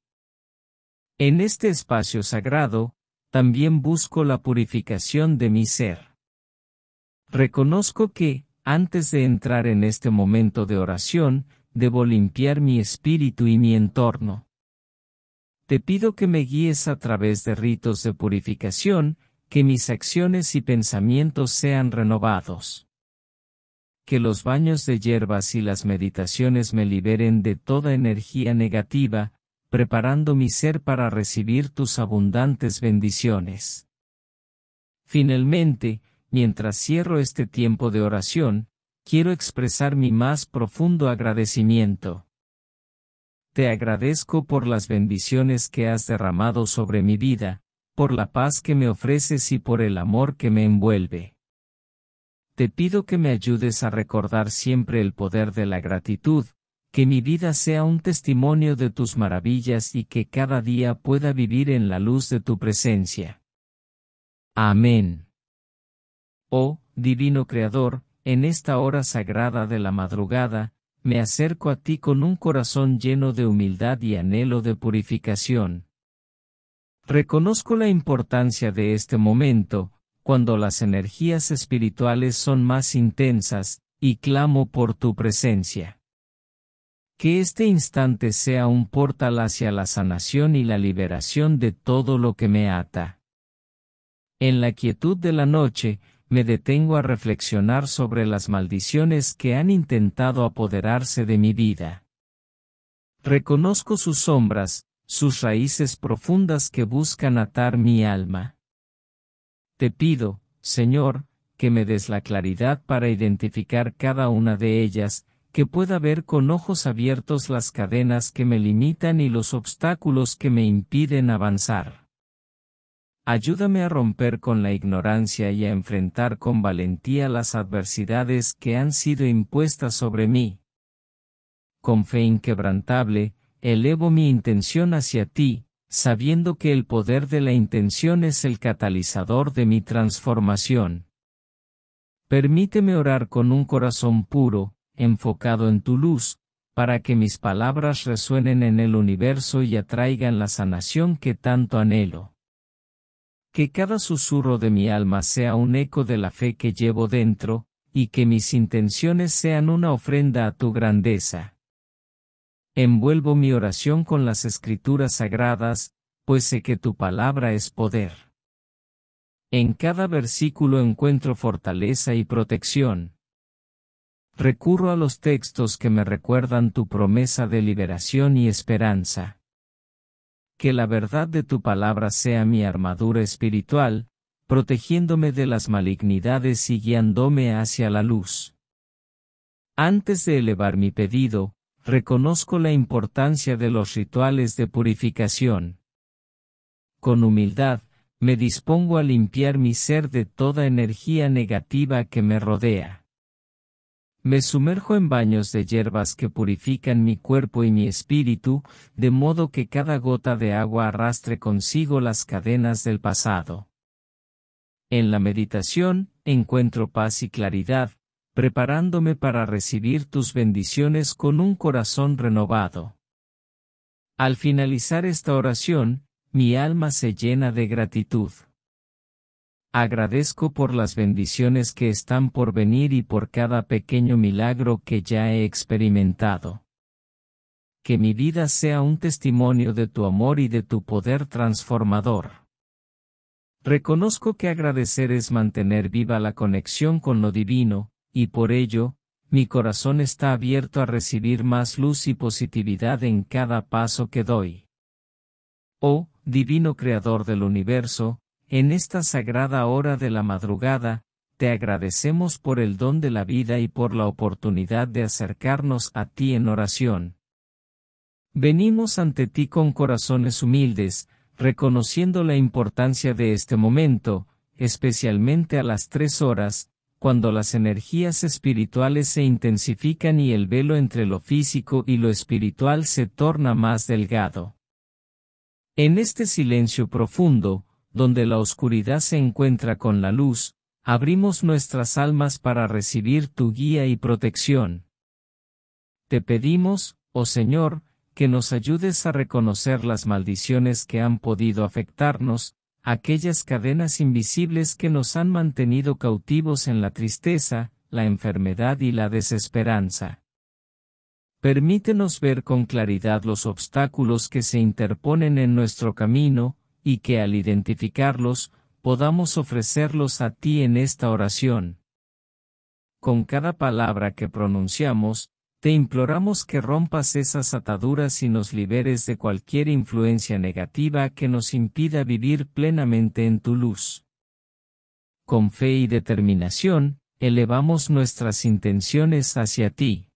En este espacio sagrado, también busco la purificación de mi ser. Reconozco que, antes de entrar en este momento de oración, debo limpiar mi espíritu y mi entorno. Te pido que me guíes a través de ritos de purificación, que mis acciones y pensamientos sean renovados. Que los baños de hierbas y las meditaciones me liberen de toda energía negativa, preparando mi ser para recibir tus abundantes bendiciones. Finalmente, mientras cierro este tiempo de oración, quiero expresar mi más profundo agradecimiento. Te agradezco por las bendiciones que has derramado sobre mi vida, por la paz que me ofreces y por el amor que me envuelve. Te pido que me ayudes a recordar siempre el poder de la gratitud, que mi vida sea un testimonio de tus maravillas y que cada día pueda vivir en la luz de tu presencia. Amén. Oh, Divino Creador, en esta hora sagrada de la madrugada, me acerco a ti con un corazón lleno de humildad y anhelo de purificación. Reconozco la importancia de este momento, cuando las energías espirituales son más intensas, y clamo por tu presencia. Que este instante sea un portal hacia la sanación y la liberación de todo lo que me ata. En la quietud de la noche, me detengo a reflexionar sobre las maldiciones que han intentado apoderarse de mi vida. Reconozco sus sombras, sus raíces profundas que buscan atar mi alma. Te pido, Señor, que me des la claridad para identificar cada una de ellas, que pueda ver con ojos abiertos las cadenas que me limitan y los obstáculos que me impiden avanzar. Ayúdame a romper con la ignorancia y a enfrentar con valentía las adversidades que han sido impuestas sobre mí. Con fe inquebrantable, elevo mi intención hacia ti, sabiendo que el poder de la intención es el catalizador de mi transformación. Permíteme orar con un corazón puro, enfocado en tu luz, para que mis palabras resuenen en el universo y atraigan la sanación que tanto anhelo. Que cada susurro de mi alma sea un eco de la fe que llevo dentro, y que mis intenciones sean una ofrenda a tu grandeza. Envuelvo mi oración con las escrituras sagradas, pues sé que tu palabra es poder. En cada versículo encuentro fortaleza y protección recurro a los textos que me recuerdan tu promesa de liberación y esperanza. Que la verdad de tu palabra sea mi armadura espiritual, protegiéndome de las malignidades y guiándome hacia la luz. Antes de elevar mi pedido, reconozco la importancia de los rituales de purificación. Con humildad, me dispongo a limpiar mi ser de toda energía negativa que me rodea. Me sumerjo en baños de hierbas que purifican mi cuerpo y mi espíritu, de modo que cada gota de agua arrastre consigo las cadenas del pasado. En la meditación, encuentro paz y claridad, preparándome para recibir tus bendiciones con un corazón renovado. Al finalizar esta oración, mi alma se llena de gratitud. Agradezco por las bendiciones que están por venir y por cada pequeño milagro que ya he experimentado. Que mi vida sea un testimonio de tu amor y de tu poder transformador. Reconozco que agradecer es mantener viva la conexión con lo divino, y por ello, mi corazón está abierto a recibir más luz y positividad en cada paso que doy. Oh, Divino Creador del Universo, en esta sagrada hora de la madrugada, te agradecemos por el don de la vida y por la oportunidad de acercarnos a ti en oración. Venimos ante ti con corazones humildes, reconociendo la importancia de este momento, especialmente a las tres horas, cuando las energías espirituales se intensifican y el velo entre lo físico y lo espiritual se torna más delgado. En este silencio profundo, donde la oscuridad se encuentra con la luz, abrimos nuestras almas para recibir tu guía y protección. Te pedimos, oh Señor, que nos ayudes a reconocer las maldiciones que han podido afectarnos, aquellas cadenas invisibles que nos han mantenido cautivos en la tristeza, la enfermedad y la desesperanza. Permítenos ver con claridad los obstáculos que se interponen en nuestro camino, y que al identificarlos, podamos ofrecerlos a ti en esta oración. Con cada palabra que pronunciamos, te imploramos que rompas esas ataduras y nos liberes de cualquier influencia negativa que nos impida vivir plenamente en tu luz. Con fe y determinación, elevamos nuestras intenciones hacia ti.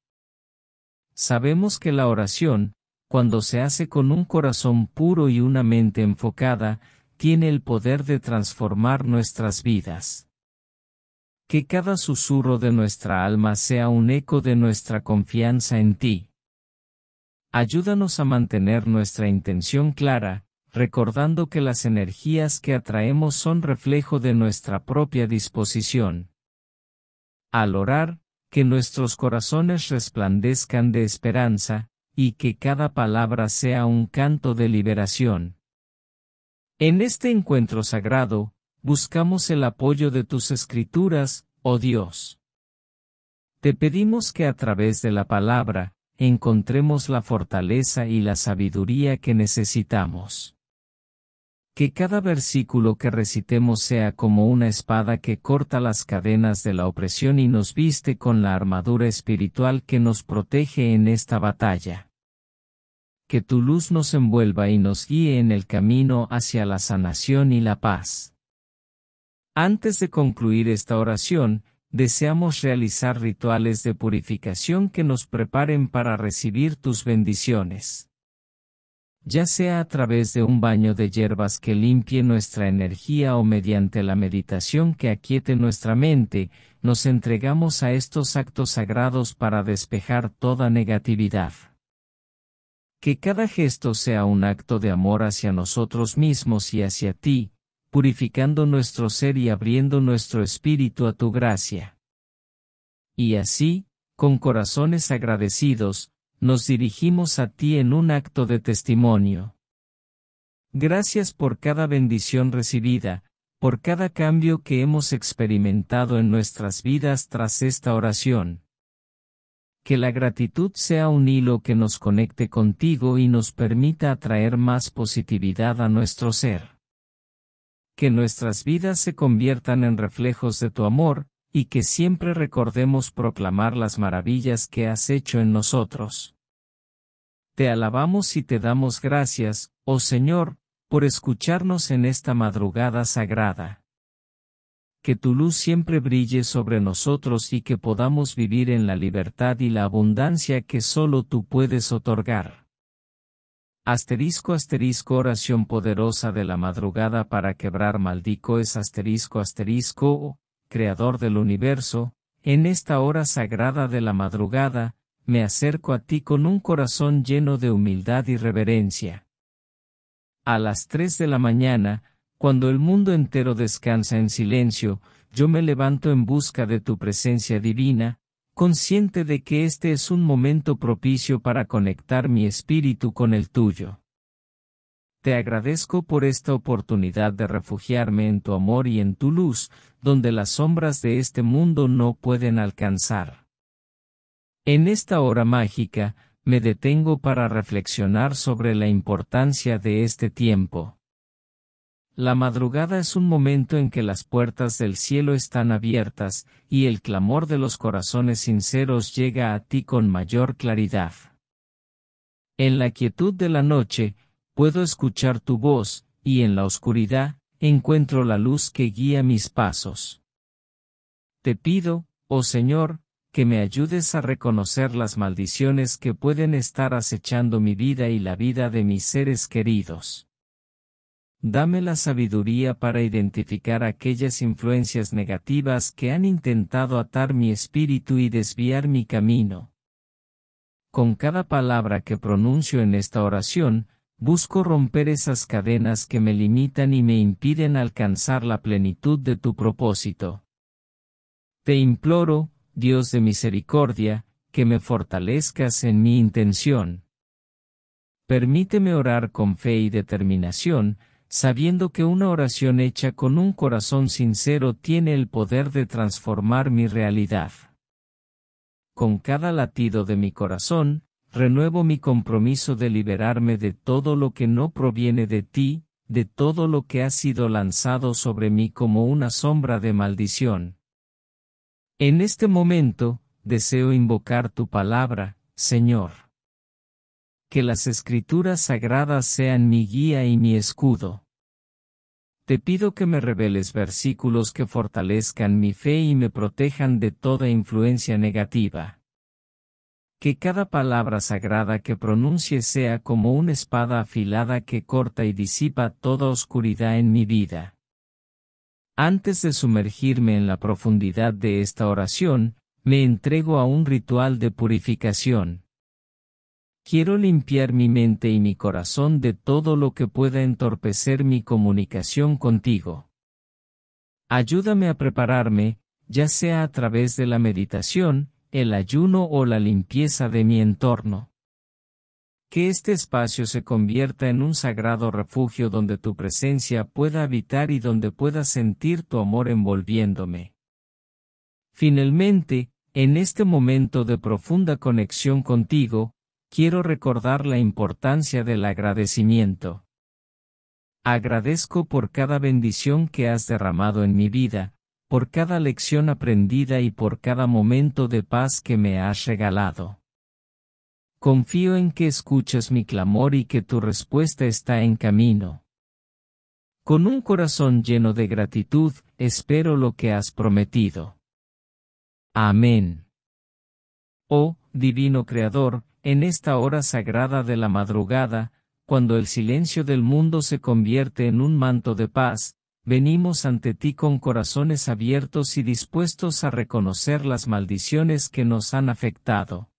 Sabemos que la oración, cuando se hace con un corazón puro y una mente enfocada, tiene el poder de transformar nuestras vidas. Que cada susurro de nuestra alma sea un eco de nuestra confianza en ti. Ayúdanos a mantener nuestra intención clara, recordando que las energías que atraemos son reflejo de nuestra propia disposición. Al orar, que nuestros corazones resplandezcan de esperanza, y que cada palabra sea un canto de liberación. En este encuentro sagrado, buscamos el apoyo de tus escrituras, oh Dios. Te pedimos que a través de la palabra, encontremos la fortaleza y la sabiduría que necesitamos. Que cada versículo que recitemos sea como una espada que corta las cadenas de la opresión y nos viste con la armadura espiritual que nos protege en esta batalla que tu luz nos envuelva y nos guíe en el camino hacia la sanación y la paz. Antes de concluir esta oración, deseamos realizar rituales de purificación que nos preparen para recibir tus bendiciones. Ya sea a través de un baño de hierbas que limpie nuestra energía o mediante la meditación que aquiete nuestra mente, nos entregamos a estos actos sagrados para despejar toda negatividad que cada gesto sea un acto de amor hacia nosotros mismos y hacia ti, purificando nuestro ser y abriendo nuestro espíritu a tu gracia. Y así, con corazones agradecidos, nos dirigimos a ti en un acto de testimonio. Gracias por cada bendición recibida, por cada cambio que hemos experimentado en nuestras vidas tras esta oración que la gratitud sea un hilo que nos conecte contigo y nos permita atraer más positividad a nuestro ser. Que nuestras vidas se conviertan en reflejos de tu amor, y que siempre recordemos proclamar las maravillas que has hecho en nosotros. Te alabamos y te damos gracias, oh Señor, por escucharnos en esta madrugada sagrada que tu luz siempre brille sobre nosotros y que podamos vivir en la libertad y la abundancia que solo tú puedes otorgar. Asterisco asterisco oración poderosa de la madrugada para quebrar maldico es asterisco asterisco, oh, creador del universo, en esta hora sagrada de la madrugada, me acerco a ti con un corazón lleno de humildad y reverencia. A las tres de la mañana, cuando el mundo entero descansa en silencio, yo me levanto en busca de tu presencia divina, consciente de que este es un momento propicio para conectar mi espíritu con el tuyo. Te agradezco por esta oportunidad de refugiarme en tu amor y en tu luz, donde las sombras de este mundo no pueden alcanzar. En esta hora mágica, me detengo para reflexionar sobre la importancia de este tiempo. La madrugada es un momento en que las puertas del cielo están abiertas, y el clamor de los corazones sinceros llega a ti con mayor claridad. En la quietud de la noche, puedo escuchar tu voz, y en la oscuridad, encuentro la luz que guía mis pasos. Te pido, oh Señor, que me ayudes a reconocer las maldiciones que pueden estar acechando mi vida y la vida de mis seres queridos. Dame la sabiduría para identificar aquellas influencias negativas que han intentado atar mi espíritu y desviar mi camino. Con cada palabra que pronuncio en esta oración, busco romper esas cadenas que me limitan y me impiden alcanzar la plenitud de tu propósito. Te imploro, Dios de misericordia, que me fortalezcas en mi intención. Permíteme orar con fe y determinación, sabiendo que una oración hecha con un corazón sincero tiene el poder de transformar mi realidad. Con cada latido de mi corazón, renuevo mi compromiso de liberarme de todo lo que no proviene de ti, de todo lo que ha sido lanzado sobre mí como una sombra de maldición. En este momento, deseo invocar tu palabra, Señor que las escrituras sagradas sean mi guía y mi escudo. Te pido que me reveles versículos que fortalezcan mi fe y me protejan de toda influencia negativa. Que cada palabra sagrada que pronuncie sea como una espada afilada que corta y disipa toda oscuridad en mi vida. Antes de sumergirme en la profundidad de esta oración, me entrego a un ritual de purificación. Quiero limpiar mi mente y mi corazón de todo lo que pueda entorpecer mi comunicación contigo. Ayúdame a prepararme, ya sea a través de la meditación, el ayuno o la limpieza de mi entorno. Que este espacio se convierta en un sagrado refugio donde tu presencia pueda habitar y donde pueda sentir tu amor envolviéndome. Finalmente, en este momento de profunda conexión contigo, quiero recordar la importancia del agradecimiento. Agradezco por cada bendición que has derramado en mi vida, por cada lección aprendida y por cada momento de paz que me has regalado. Confío en que escuchas mi clamor y que tu respuesta está en camino. Con un corazón lleno de gratitud, espero lo que has prometido. Amén. Oh, Divino Creador, en esta hora sagrada de la madrugada, cuando el silencio del mundo se convierte en un manto de paz, venimos ante ti con corazones abiertos y dispuestos a reconocer las maldiciones que nos han afectado.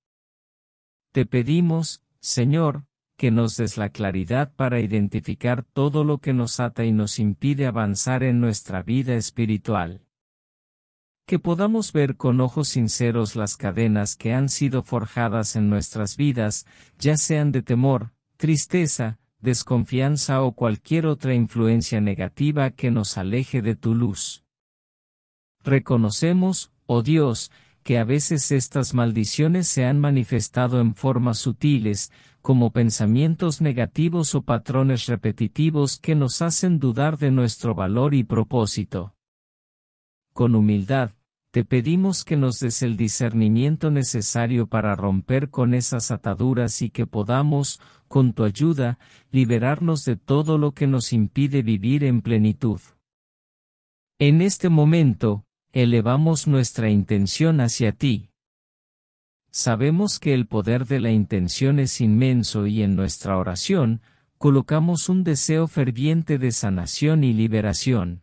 Te pedimos, Señor, que nos des la claridad para identificar todo lo que nos ata y nos impide avanzar en nuestra vida espiritual que podamos ver con ojos sinceros las cadenas que han sido forjadas en nuestras vidas, ya sean de temor, tristeza, desconfianza o cualquier otra influencia negativa que nos aleje de tu luz. Reconocemos, oh Dios, que a veces estas maldiciones se han manifestado en formas sutiles, como pensamientos negativos o patrones repetitivos que nos hacen dudar de nuestro valor y propósito. Con humildad, te pedimos que nos des el discernimiento necesario para romper con esas ataduras y que podamos, con tu ayuda, liberarnos de todo lo que nos impide vivir en plenitud. En este momento, elevamos nuestra intención hacia ti. Sabemos que el poder de la intención es inmenso y en nuestra oración, colocamos un deseo ferviente de sanación y liberación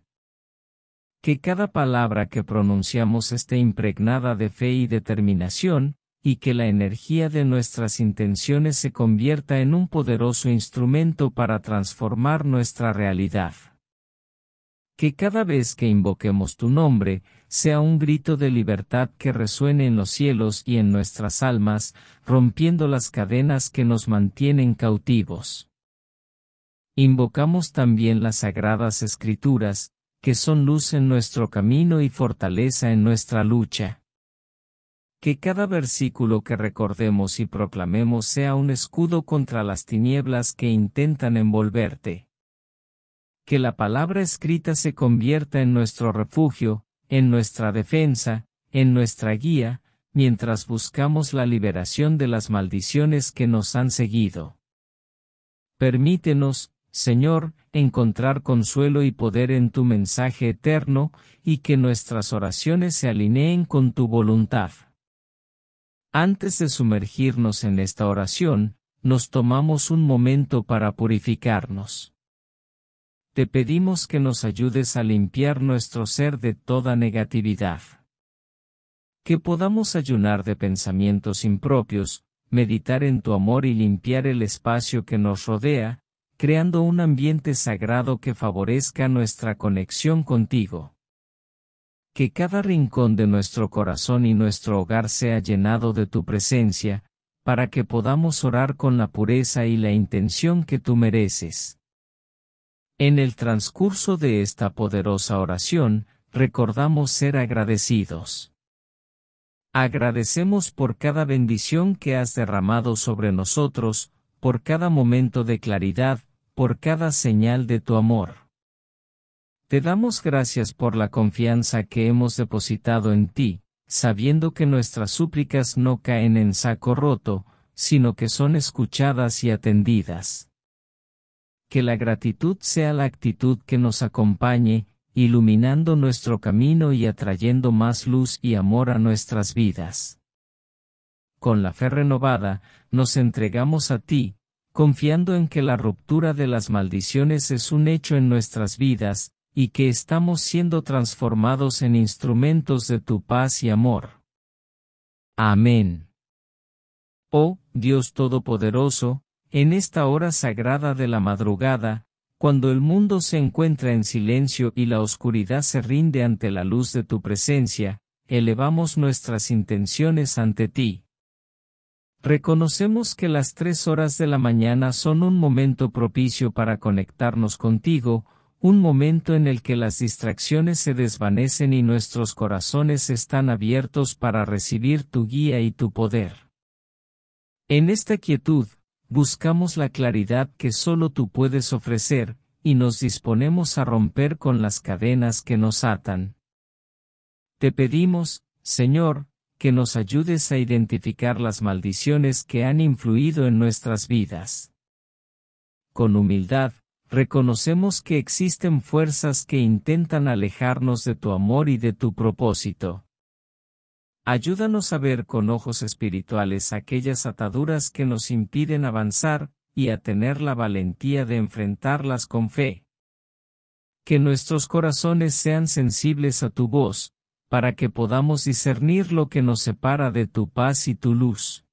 que cada palabra que pronunciamos esté impregnada de fe y determinación, y que la energía de nuestras intenciones se convierta en un poderoso instrumento para transformar nuestra realidad. Que cada vez que invoquemos tu nombre, sea un grito de libertad que resuene en los cielos y en nuestras almas, rompiendo las cadenas que nos mantienen cautivos. Invocamos también las sagradas escrituras, que son luz en nuestro camino y fortaleza en nuestra lucha. Que cada versículo que recordemos y proclamemos sea un escudo contra las tinieblas que intentan envolverte. Que la palabra escrita se convierta en nuestro refugio, en nuestra defensa, en nuestra guía, mientras buscamos la liberación de las maldiciones que nos han seguido. Permítenos, Señor, encontrar consuelo y poder en tu mensaje eterno, y que nuestras oraciones se alineen con tu voluntad. Antes de sumergirnos en esta oración, nos tomamos un momento para purificarnos. Te pedimos que nos ayudes a limpiar nuestro ser de toda negatividad. Que podamos ayunar de pensamientos impropios, meditar en tu amor y limpiar el espacio que nos rodea, creando un ambiente sagrado que favorezca nuestra conexión contigo. Que cada rincón de nuestro corazón y nuestro hogar sea llenado de tu presencia, para que podamos orar con la pureza y la intención que tú mereces. En el transcurso de esta poderosa oración, recordamos ser agradecidos. Agradecemos por cada bendición que has derramado sobre nosotros, por cada momento de claridad, por cada señal de tu amor. Te damos gracias por la confianza que hemos depositado en ti, sabiendo que nuestras súplicas no caen en saco roto, sino que son escuchadas y atendidas. Que la gratitud sea la actitud que nos acompañe, iluminando nuestro camino y atrayendo más luz y amor a nuestras vidas con la fe renovada, nos entregamos a ti, confiando en que la ruptura de las maldiciones es un hecho en nuestras vidas, y que estamos siendo transformados en instrumentos de tu paz y amor. Amén. Oh, Dios Todopoderoso, en esta hora sagrada de la madrugada, cuando el mundo se encuentra en silencio y la oscuridad se rinde ante la luz de tu presencia, elevamos nuestras intenciones ante ti Reconocemos que las tres horas de la mañana son un momento propicio para conectarnos contigo, un momento en el que las distracciones se desvanecen y nuestros corazones están abiertos para recibir tu guía y tu poder. En esta quietud, buscamos la claridad que solo tú puedes ofrecer, y nos disponemos a romper con las cadenas que nos atan. Te pedimos, Señor, que nos ayudes a identificar las maldiciones que han influido en nuestras vidas. Con humildad, reconocemos que existen fuerzas que intentan alejarnos de tu amor y de tu propósito. Ayúdanos a ver con ojos espirituales aquellas ataduras que nos impiden avanzar, y a tener la valentía de enfrentarlas con fe. Que nuestros corazones sean sensibles a tu voz, para que podamos discernir lo que nos separa de tu paz y tu luz.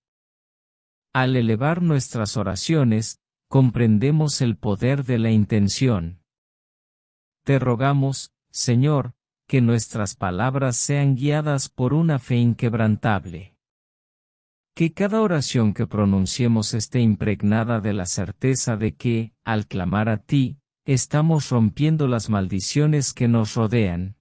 Al elevar nuestras oraciones, comprendemos el poder de la intención. Te rogamos, Señor, que nuestras palabras sean guiadas por una fe inquebrantable. Que cada oración que pronunciemos esté impregnada de la certeza de que, al clamar a ti, estamos rompiendo las maldiciones que nos rodean,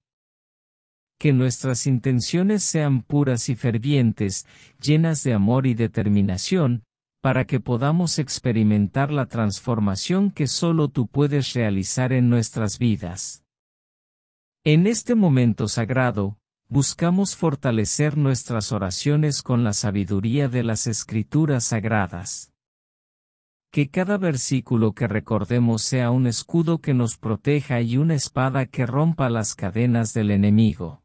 que nuestras intenciones sean puras y fervientes, llenas de amor y determinación, para que podamos experimentar la transformación que solo tú puedes realizar en nuestras vidas. En este momento sagrado, buscamos fortalecer nuestras oraciones con la sabiduría de las escrituras sagradas. Que cada versículo que recordemos sea un escudo que nos proteja y una espada que rompa las cadenas del enemigo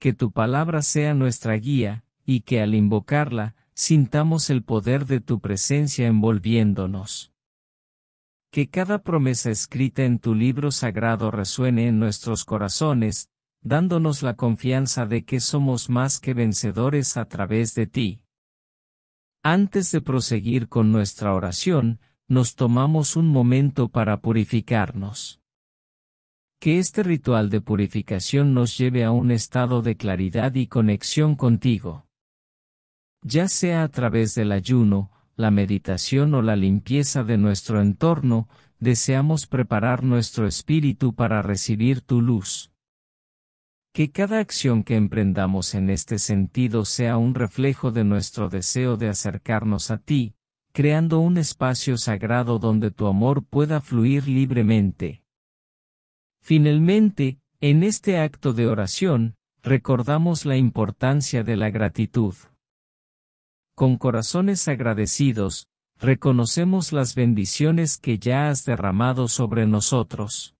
que tu palabra sea nuestra guía, y que al invocarla, sintamos el poder de tu presencia envolviéndonos. Que cada promesa escrita en tu libro sagrado resuene en nuestros corazones, dándonos la confianza de que somos más que vencedores a través de ti. Antes de proseguir con nuestra oración, nos tomamos un momento para purificarnos que este ritual de purificación nos lleve a un estado de claridad y conexión contigo. Ya sea a través del ayuno, la meditación o la limpieza de nuestro entorno, deseamos preparar nuestro espíritu para recibir tu luz. Que cada acción que emprendamos en este sentido sea un reflejo de nuestro deseo de acercarnos a ti, creando un espacio sagrado donde tu amor pueda fluir libremente. Finalmente, en este acto de oración, recordamos la importancia de la gratitud. Con corazones agradecidos, reconocemos las bendiciones que ya has derramado sobre nosotros.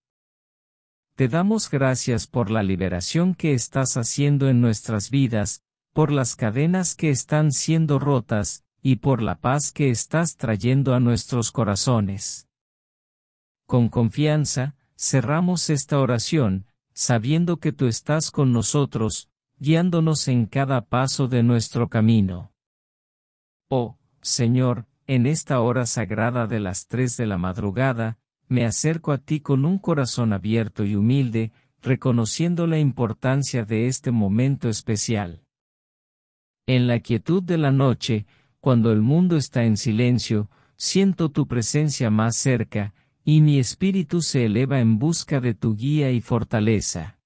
Te damos gracias por la liberación que estás haciendo en nuestras vidas, por las cadenas que están siendo rotas, y por la paz que estás trayendo a nuestros corazones. Con confianza, Cerramos esta oración, sabiendo que tú estás con nosotros, guiándonos en cada paso de nuestro camino. Oh, Señor, en esta hora sagrada de las tres de la madrugada, me acerco a ti con un corazón abierto y humilde, reconociendo la importancia de este momento especial. En la quietud de la noche, cuando el mundo está en silencio, siento tu presencia más cerca, y mi espíritu se eleva en busca de tu guía y fortaleza.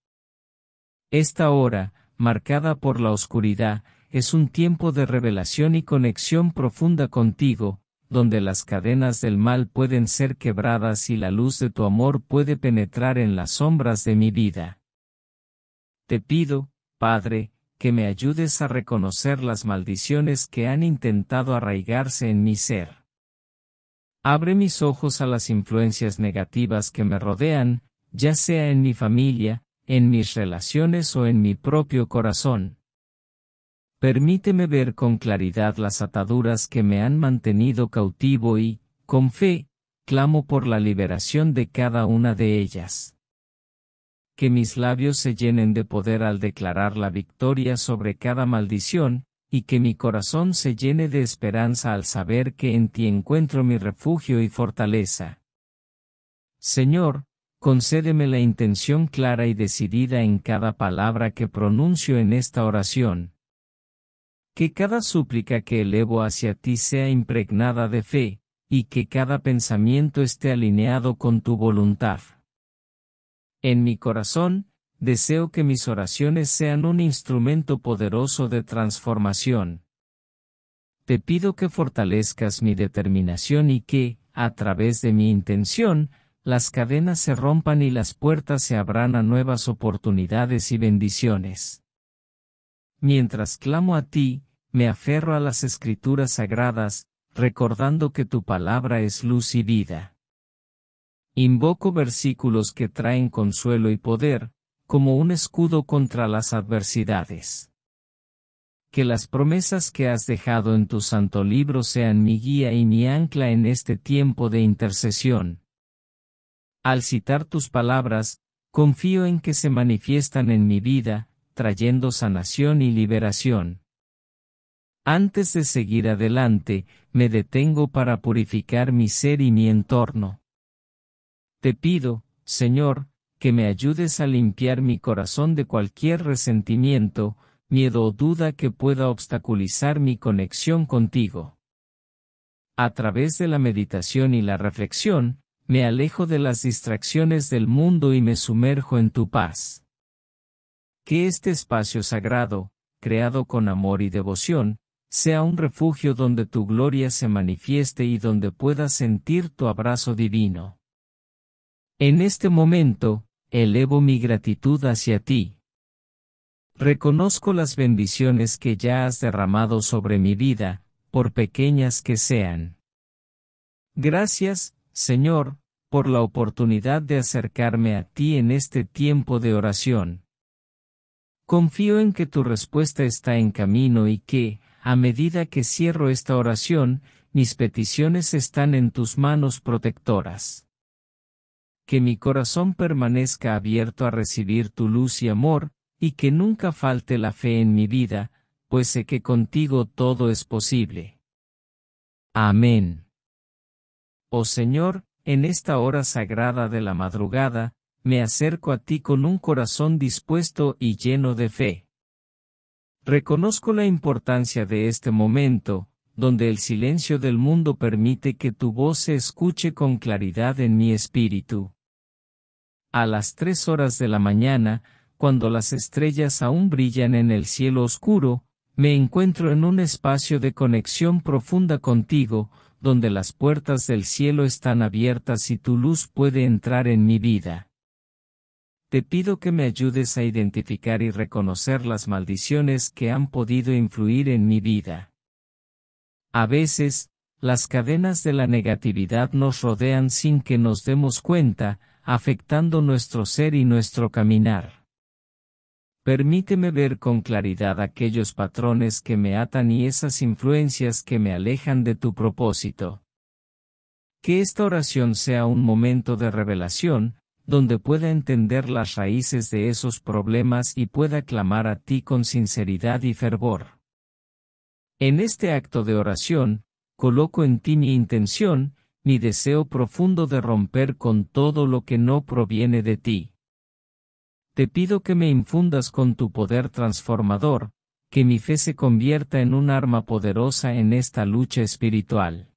Esta hora, marcada por la oscuridad, es un tiempo de revelación y conexión profunda contigo, donde las cadenas del mal pueden ser quebradas y la luz de tu amor puede penetrar en las sombras de mi vida. Te pido, Padre, que me ayudes a reconocer las maldiciones que han intentado arraigarse en mi ser Abre mis ojos a las influencias negativas que me rodean, ya sea en mi familia, en mis relaciones o en mi propio corazón. Permíteme ver con claridad las ataduras que me han mantenido cautivo y, con fe, clamo por la liberación de cada una de ellas. Que mis labios se llenen de poder al declarar la victoria sobre cada maldición, y que mi corazón se llene de esperanza al saber que en ti encuentro mi refugio y fortaleza. Señor, concédeme la intención clara y decidida en cada palabra que pronuncio en esta oración. Que cada súplica que elevo hacia ti sea impregnada de fe, y que cada pensamiento esté alineado con tu voluntad. En mi corazón, deseo que mis oraciones sean un instrumento poderoso de transformación. Te pido que fortalezcas mi determinación y que, a través de mi intención, las cadenas se rompan y las puertas se abran a nuevas oportunidades y bendiciones. Mientras clamo a ti, me aferro a las escrituras sagradas, recordando que tu palabra es luz y vida. Invoco versículos que traen consuelo y poder, como un escudo contra las adversidades. Que las promesas que has dejado en tu santo libro sean mi guía y mi ancla en este tiempo de intercesión. Al citar tus palabras, confío en que se manifiestan en mi vida, trayendo sanación y liberación. Antes de seguir adelante, me detengo para purificar mi ser y mi entorno. Te pido, Señor, que me ayudes a limpiar mi corazón de cualquier resentimiento, miedo o duda que pueda obstaculizar mi conexión contigo. A través de la meditación y la reflexión, me alejo de las distracciones del mundo y me sumerjo en tu paz. Que este espacio sagrado, creado con amor y devoción, sea un refugio donde tu gloria se manifieste y donde puedas sentir tu abrazo divino. En este momento, Elevo mi gratitud hacia ti. Reconozco las bendiciones que ya has derramado sobre mi vida, por pequeñas que sean. Gracias, Señor, por la oportunidad de acercarme a ti en este tiempo de oración. Confío en que tu respuesta está en camino y que, a medida que cierro esta oración, mis peticiones están en tus manos protectoras que mi corazón permanezca abierto a recibir tu luz y amor, y que nunca falte la fe en mi vida, pues sé que contigo todo es posible. Amén. Oh Señor, en esta hora sagrada de la madrugada, me acerco a ti con un corazón dispuesto y lleno de fe. Reconozco la importancia de este momento, donde el silencio del mundo permite que tu voz se escuche con claridad en mi espíritu. A las tres horas de la mañana, cuando las estrellas aún brillan en el cielo oscuro, me encuentro en un espacio de conexión profunda contigo, donde las puertas del cielo están abiertas y tu luz puede entrar en mi vida. Te pido que me ayudes a identificar y reconocer las maldiciones que han podido influir en mi vida. A veces, las cadenas de la negatividad nos rodean sin que nos demos cuenta, afectando nuestro ser y nuestro caminar. Permíteme ver con claridad aquellos patrones que me atan y esas influencias que me alejan de tu propósito. Que esta oración sea un momento de revelación, donde pueda entender las raíces de esos problemas y pueda clamar a ti con sinceridad y fervor. En este acto de oración, coloco en ti mi intención, mi deseo profundo de romper con todo lo que no proviene de ti. Te pido que me infundas con tu poder transformador, que mi fe se convierta en un arma poderosa en esta lucha espiritual.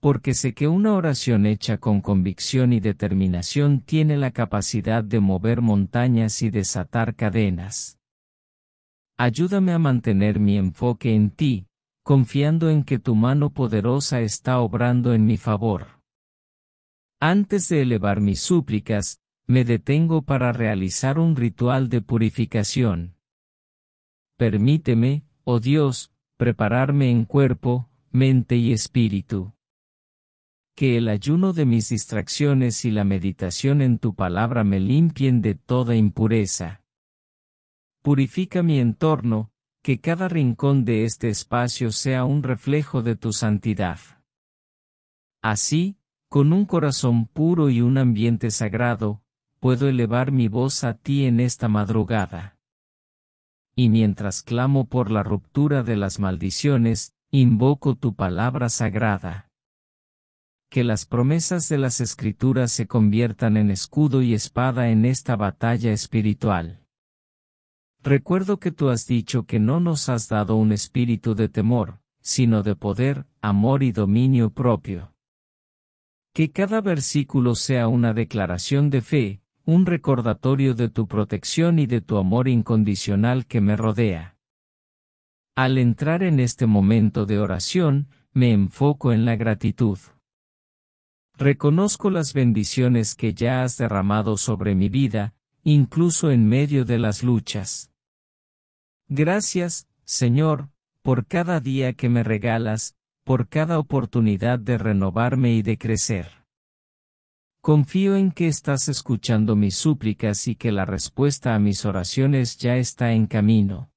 Porque sé que una oración hecha con convicción y determinación tiene la capacidad de mover montañas y desatar cadenas. Ayúdame a mantener mi enfoque en ti, confiando en que tu mano poderosa está obrando en mi favor. Antes de elevar mis súplicas, me detengo para realizar un ritual de purificación. Permíteme, oh Dios, prepararme en cuerpo, mente y espíritu. Que el ayuno de mis distracciones y la meditación en tu palabra me limpien de toda impureza. Purifica mi entorno, que cada rincón de este espacio sea un reflejo de tu santidad. Así, con un corazón puro y un ambiente sagrado, puedo elevar mi voz a ti en esta madrugada. Y mientras clamo por la ruptura de las maldiciones, invoco tu palabra sagrada. Que las promesas de las escrituras se conviertan en escudo y espada en esta batalla espiritual. Recuerdo que tú has dicho que no nos has dado un espíritu de temor, sino de poder, amor y dominio propio. Que cada versículo sea una declaración de fe, un recordatorio de tu protección y de tu amor incondicional que me rodea. Al entrar en este momento de oración, me enfoco en la gratitud. Reconozco las bendiciones que ya has derramado sobre mi vida, incluso en medio de las luchas. Gracias, Señor, por cada día que me regalas, por cada oportunidad de renovarme y de crecer. Confío en que estás escuchando mis súplicas y que la respuesta a mis oraciones ya está en camino.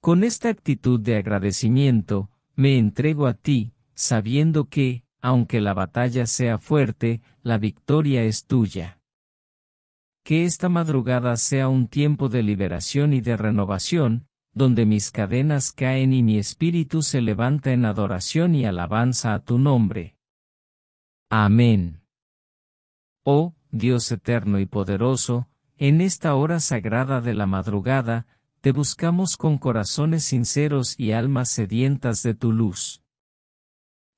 Con esta actitud de agradecimiento, me entrego a ti, sabiendo que, aunque la batalla sea fuerte, la victoria es tuya que esta madrugada sea un tiempo de liberación y de renovación, donde mis cadenas caen y mi espíritu se levanta en adoración y alabanza a tu nombre. Amén. Oh, Dios eterno y poderoso, en esta hora sagrada de la madrugada, te buscamos con corazones sinceros y almas sedientas de tu luz.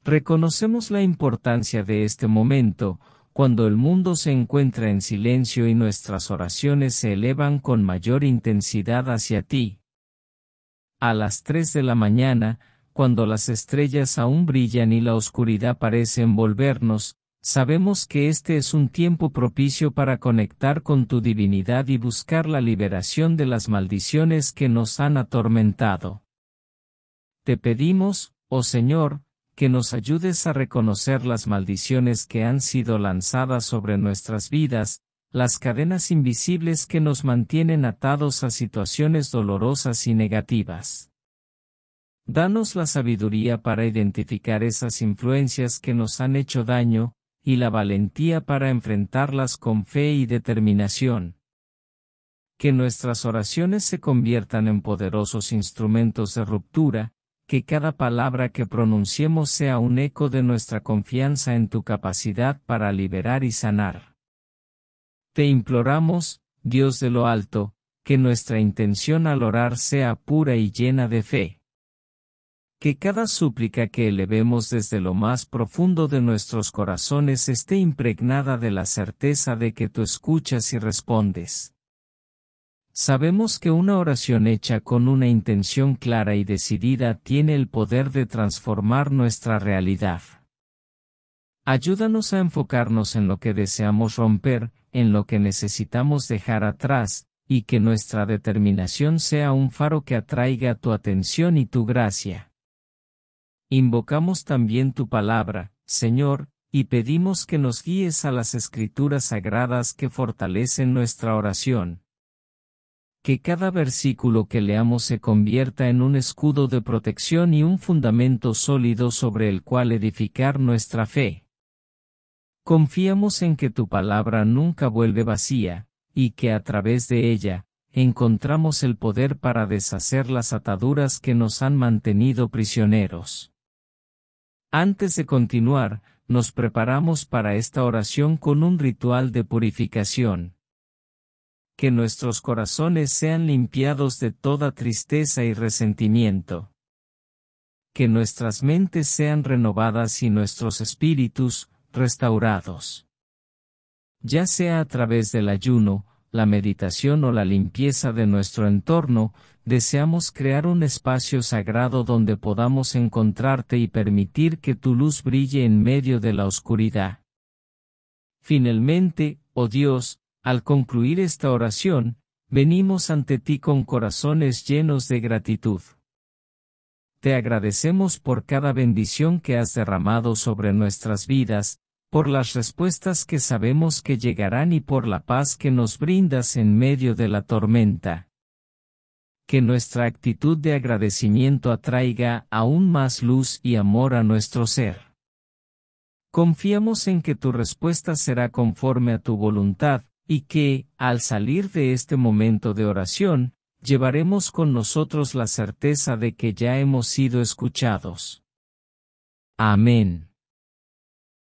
Reconocemos la importancia de este momento, cuando el mundo se encuentra en silencio y nuestras oraciones se elevan con mayor intensidad hacia ti. A las tres de la mañana, cuando las estrellas aún brillan y la oscuridad parece envolvernos, sabemos que este es un tiempo propicio para conectar con tu divinidad y buscar la liberación de las maldiciones que nos han atormentado. Te pedimos, oh Señor, que nos ayudes a reconocer las maldiciones que han sido lanzadas sobre nuestras vidas, las cadenas invisibles que nos mantienen atados a situaciones dolorosas y negativas. Danos la sabiduría para identificar esas influencias que nos han hecho daño, y la valentía para enfrentarlas con fe y determinación. Que nuestras oraciones se conviertan en poderosos instrumentos de ruptura, que cada palabra que pronunciemos sea un eco de nuestra confianza en tu capacidad para liberar y sanar. Te imploramos, Dios de lo alto, que nuestra intención al orar sea pura y llena de fe. Que cada súplica que elevemos desde lo más profundo de nuestros corazones esté impregnada de la certeza de que tú escuchas y respondes. Sabemos que una oración hecha con una intención clara y decidida tiene el poder de transformar nuestra realidad. Ayúdanos a enfocarnos en lo que deseamos romper, en lo que necesitamos dejar atrás, y que nuestra determinación sea un faro que atraiga tu atención y tu gracia. Invocamos también tu palabra, Señor, y pedimos que nos guíes a las escrituras sagradas que fortalecen nuestra oración que cada versículo que leamos se convierta en un escudo de protección y un fundamento sólido sobre el cual edificar nuestra fe. Confiamos en que tu palabra nunca vuelve vacía, y que a través de ella, encontramos el poder para deshacer las ataduras que nos han mantenido prisioneros. Antes de continuar, nos preparamos para esta oración con un ritual de purificación, que nuestros corazones sean limpiados de toda tristeza y resentimiento. Que nuestras mentes sean renovadas y nuestros espíritus, restaurados. Ya sea a través del ayuno, la meditación o la limpieza de nuestro entorno, deseamos crear un espacio sagrado donde podamos encontrarte y permitir que tu luz brille en medio de la oscuridad. Finalmente, oh Dios, al concluir esta oración, venimos ante ti con corazones llenos de gratitud. Te agradecemos por cada bendición que has derramado sobre nuestras vidas, por las respuestas que sabemos que llegarán y por la paz que nos brindas en medio de la tormenta. Que nuestra actitud de agradecimiento atraiga aún más luz y amor a nuestro ser. Confiamos en que tu respuesta será conforme a tu voluntad, y que, al salir de este momento de oración, llevaremos con nosotros la certeza de que ya hemos sido escuchados. Amén.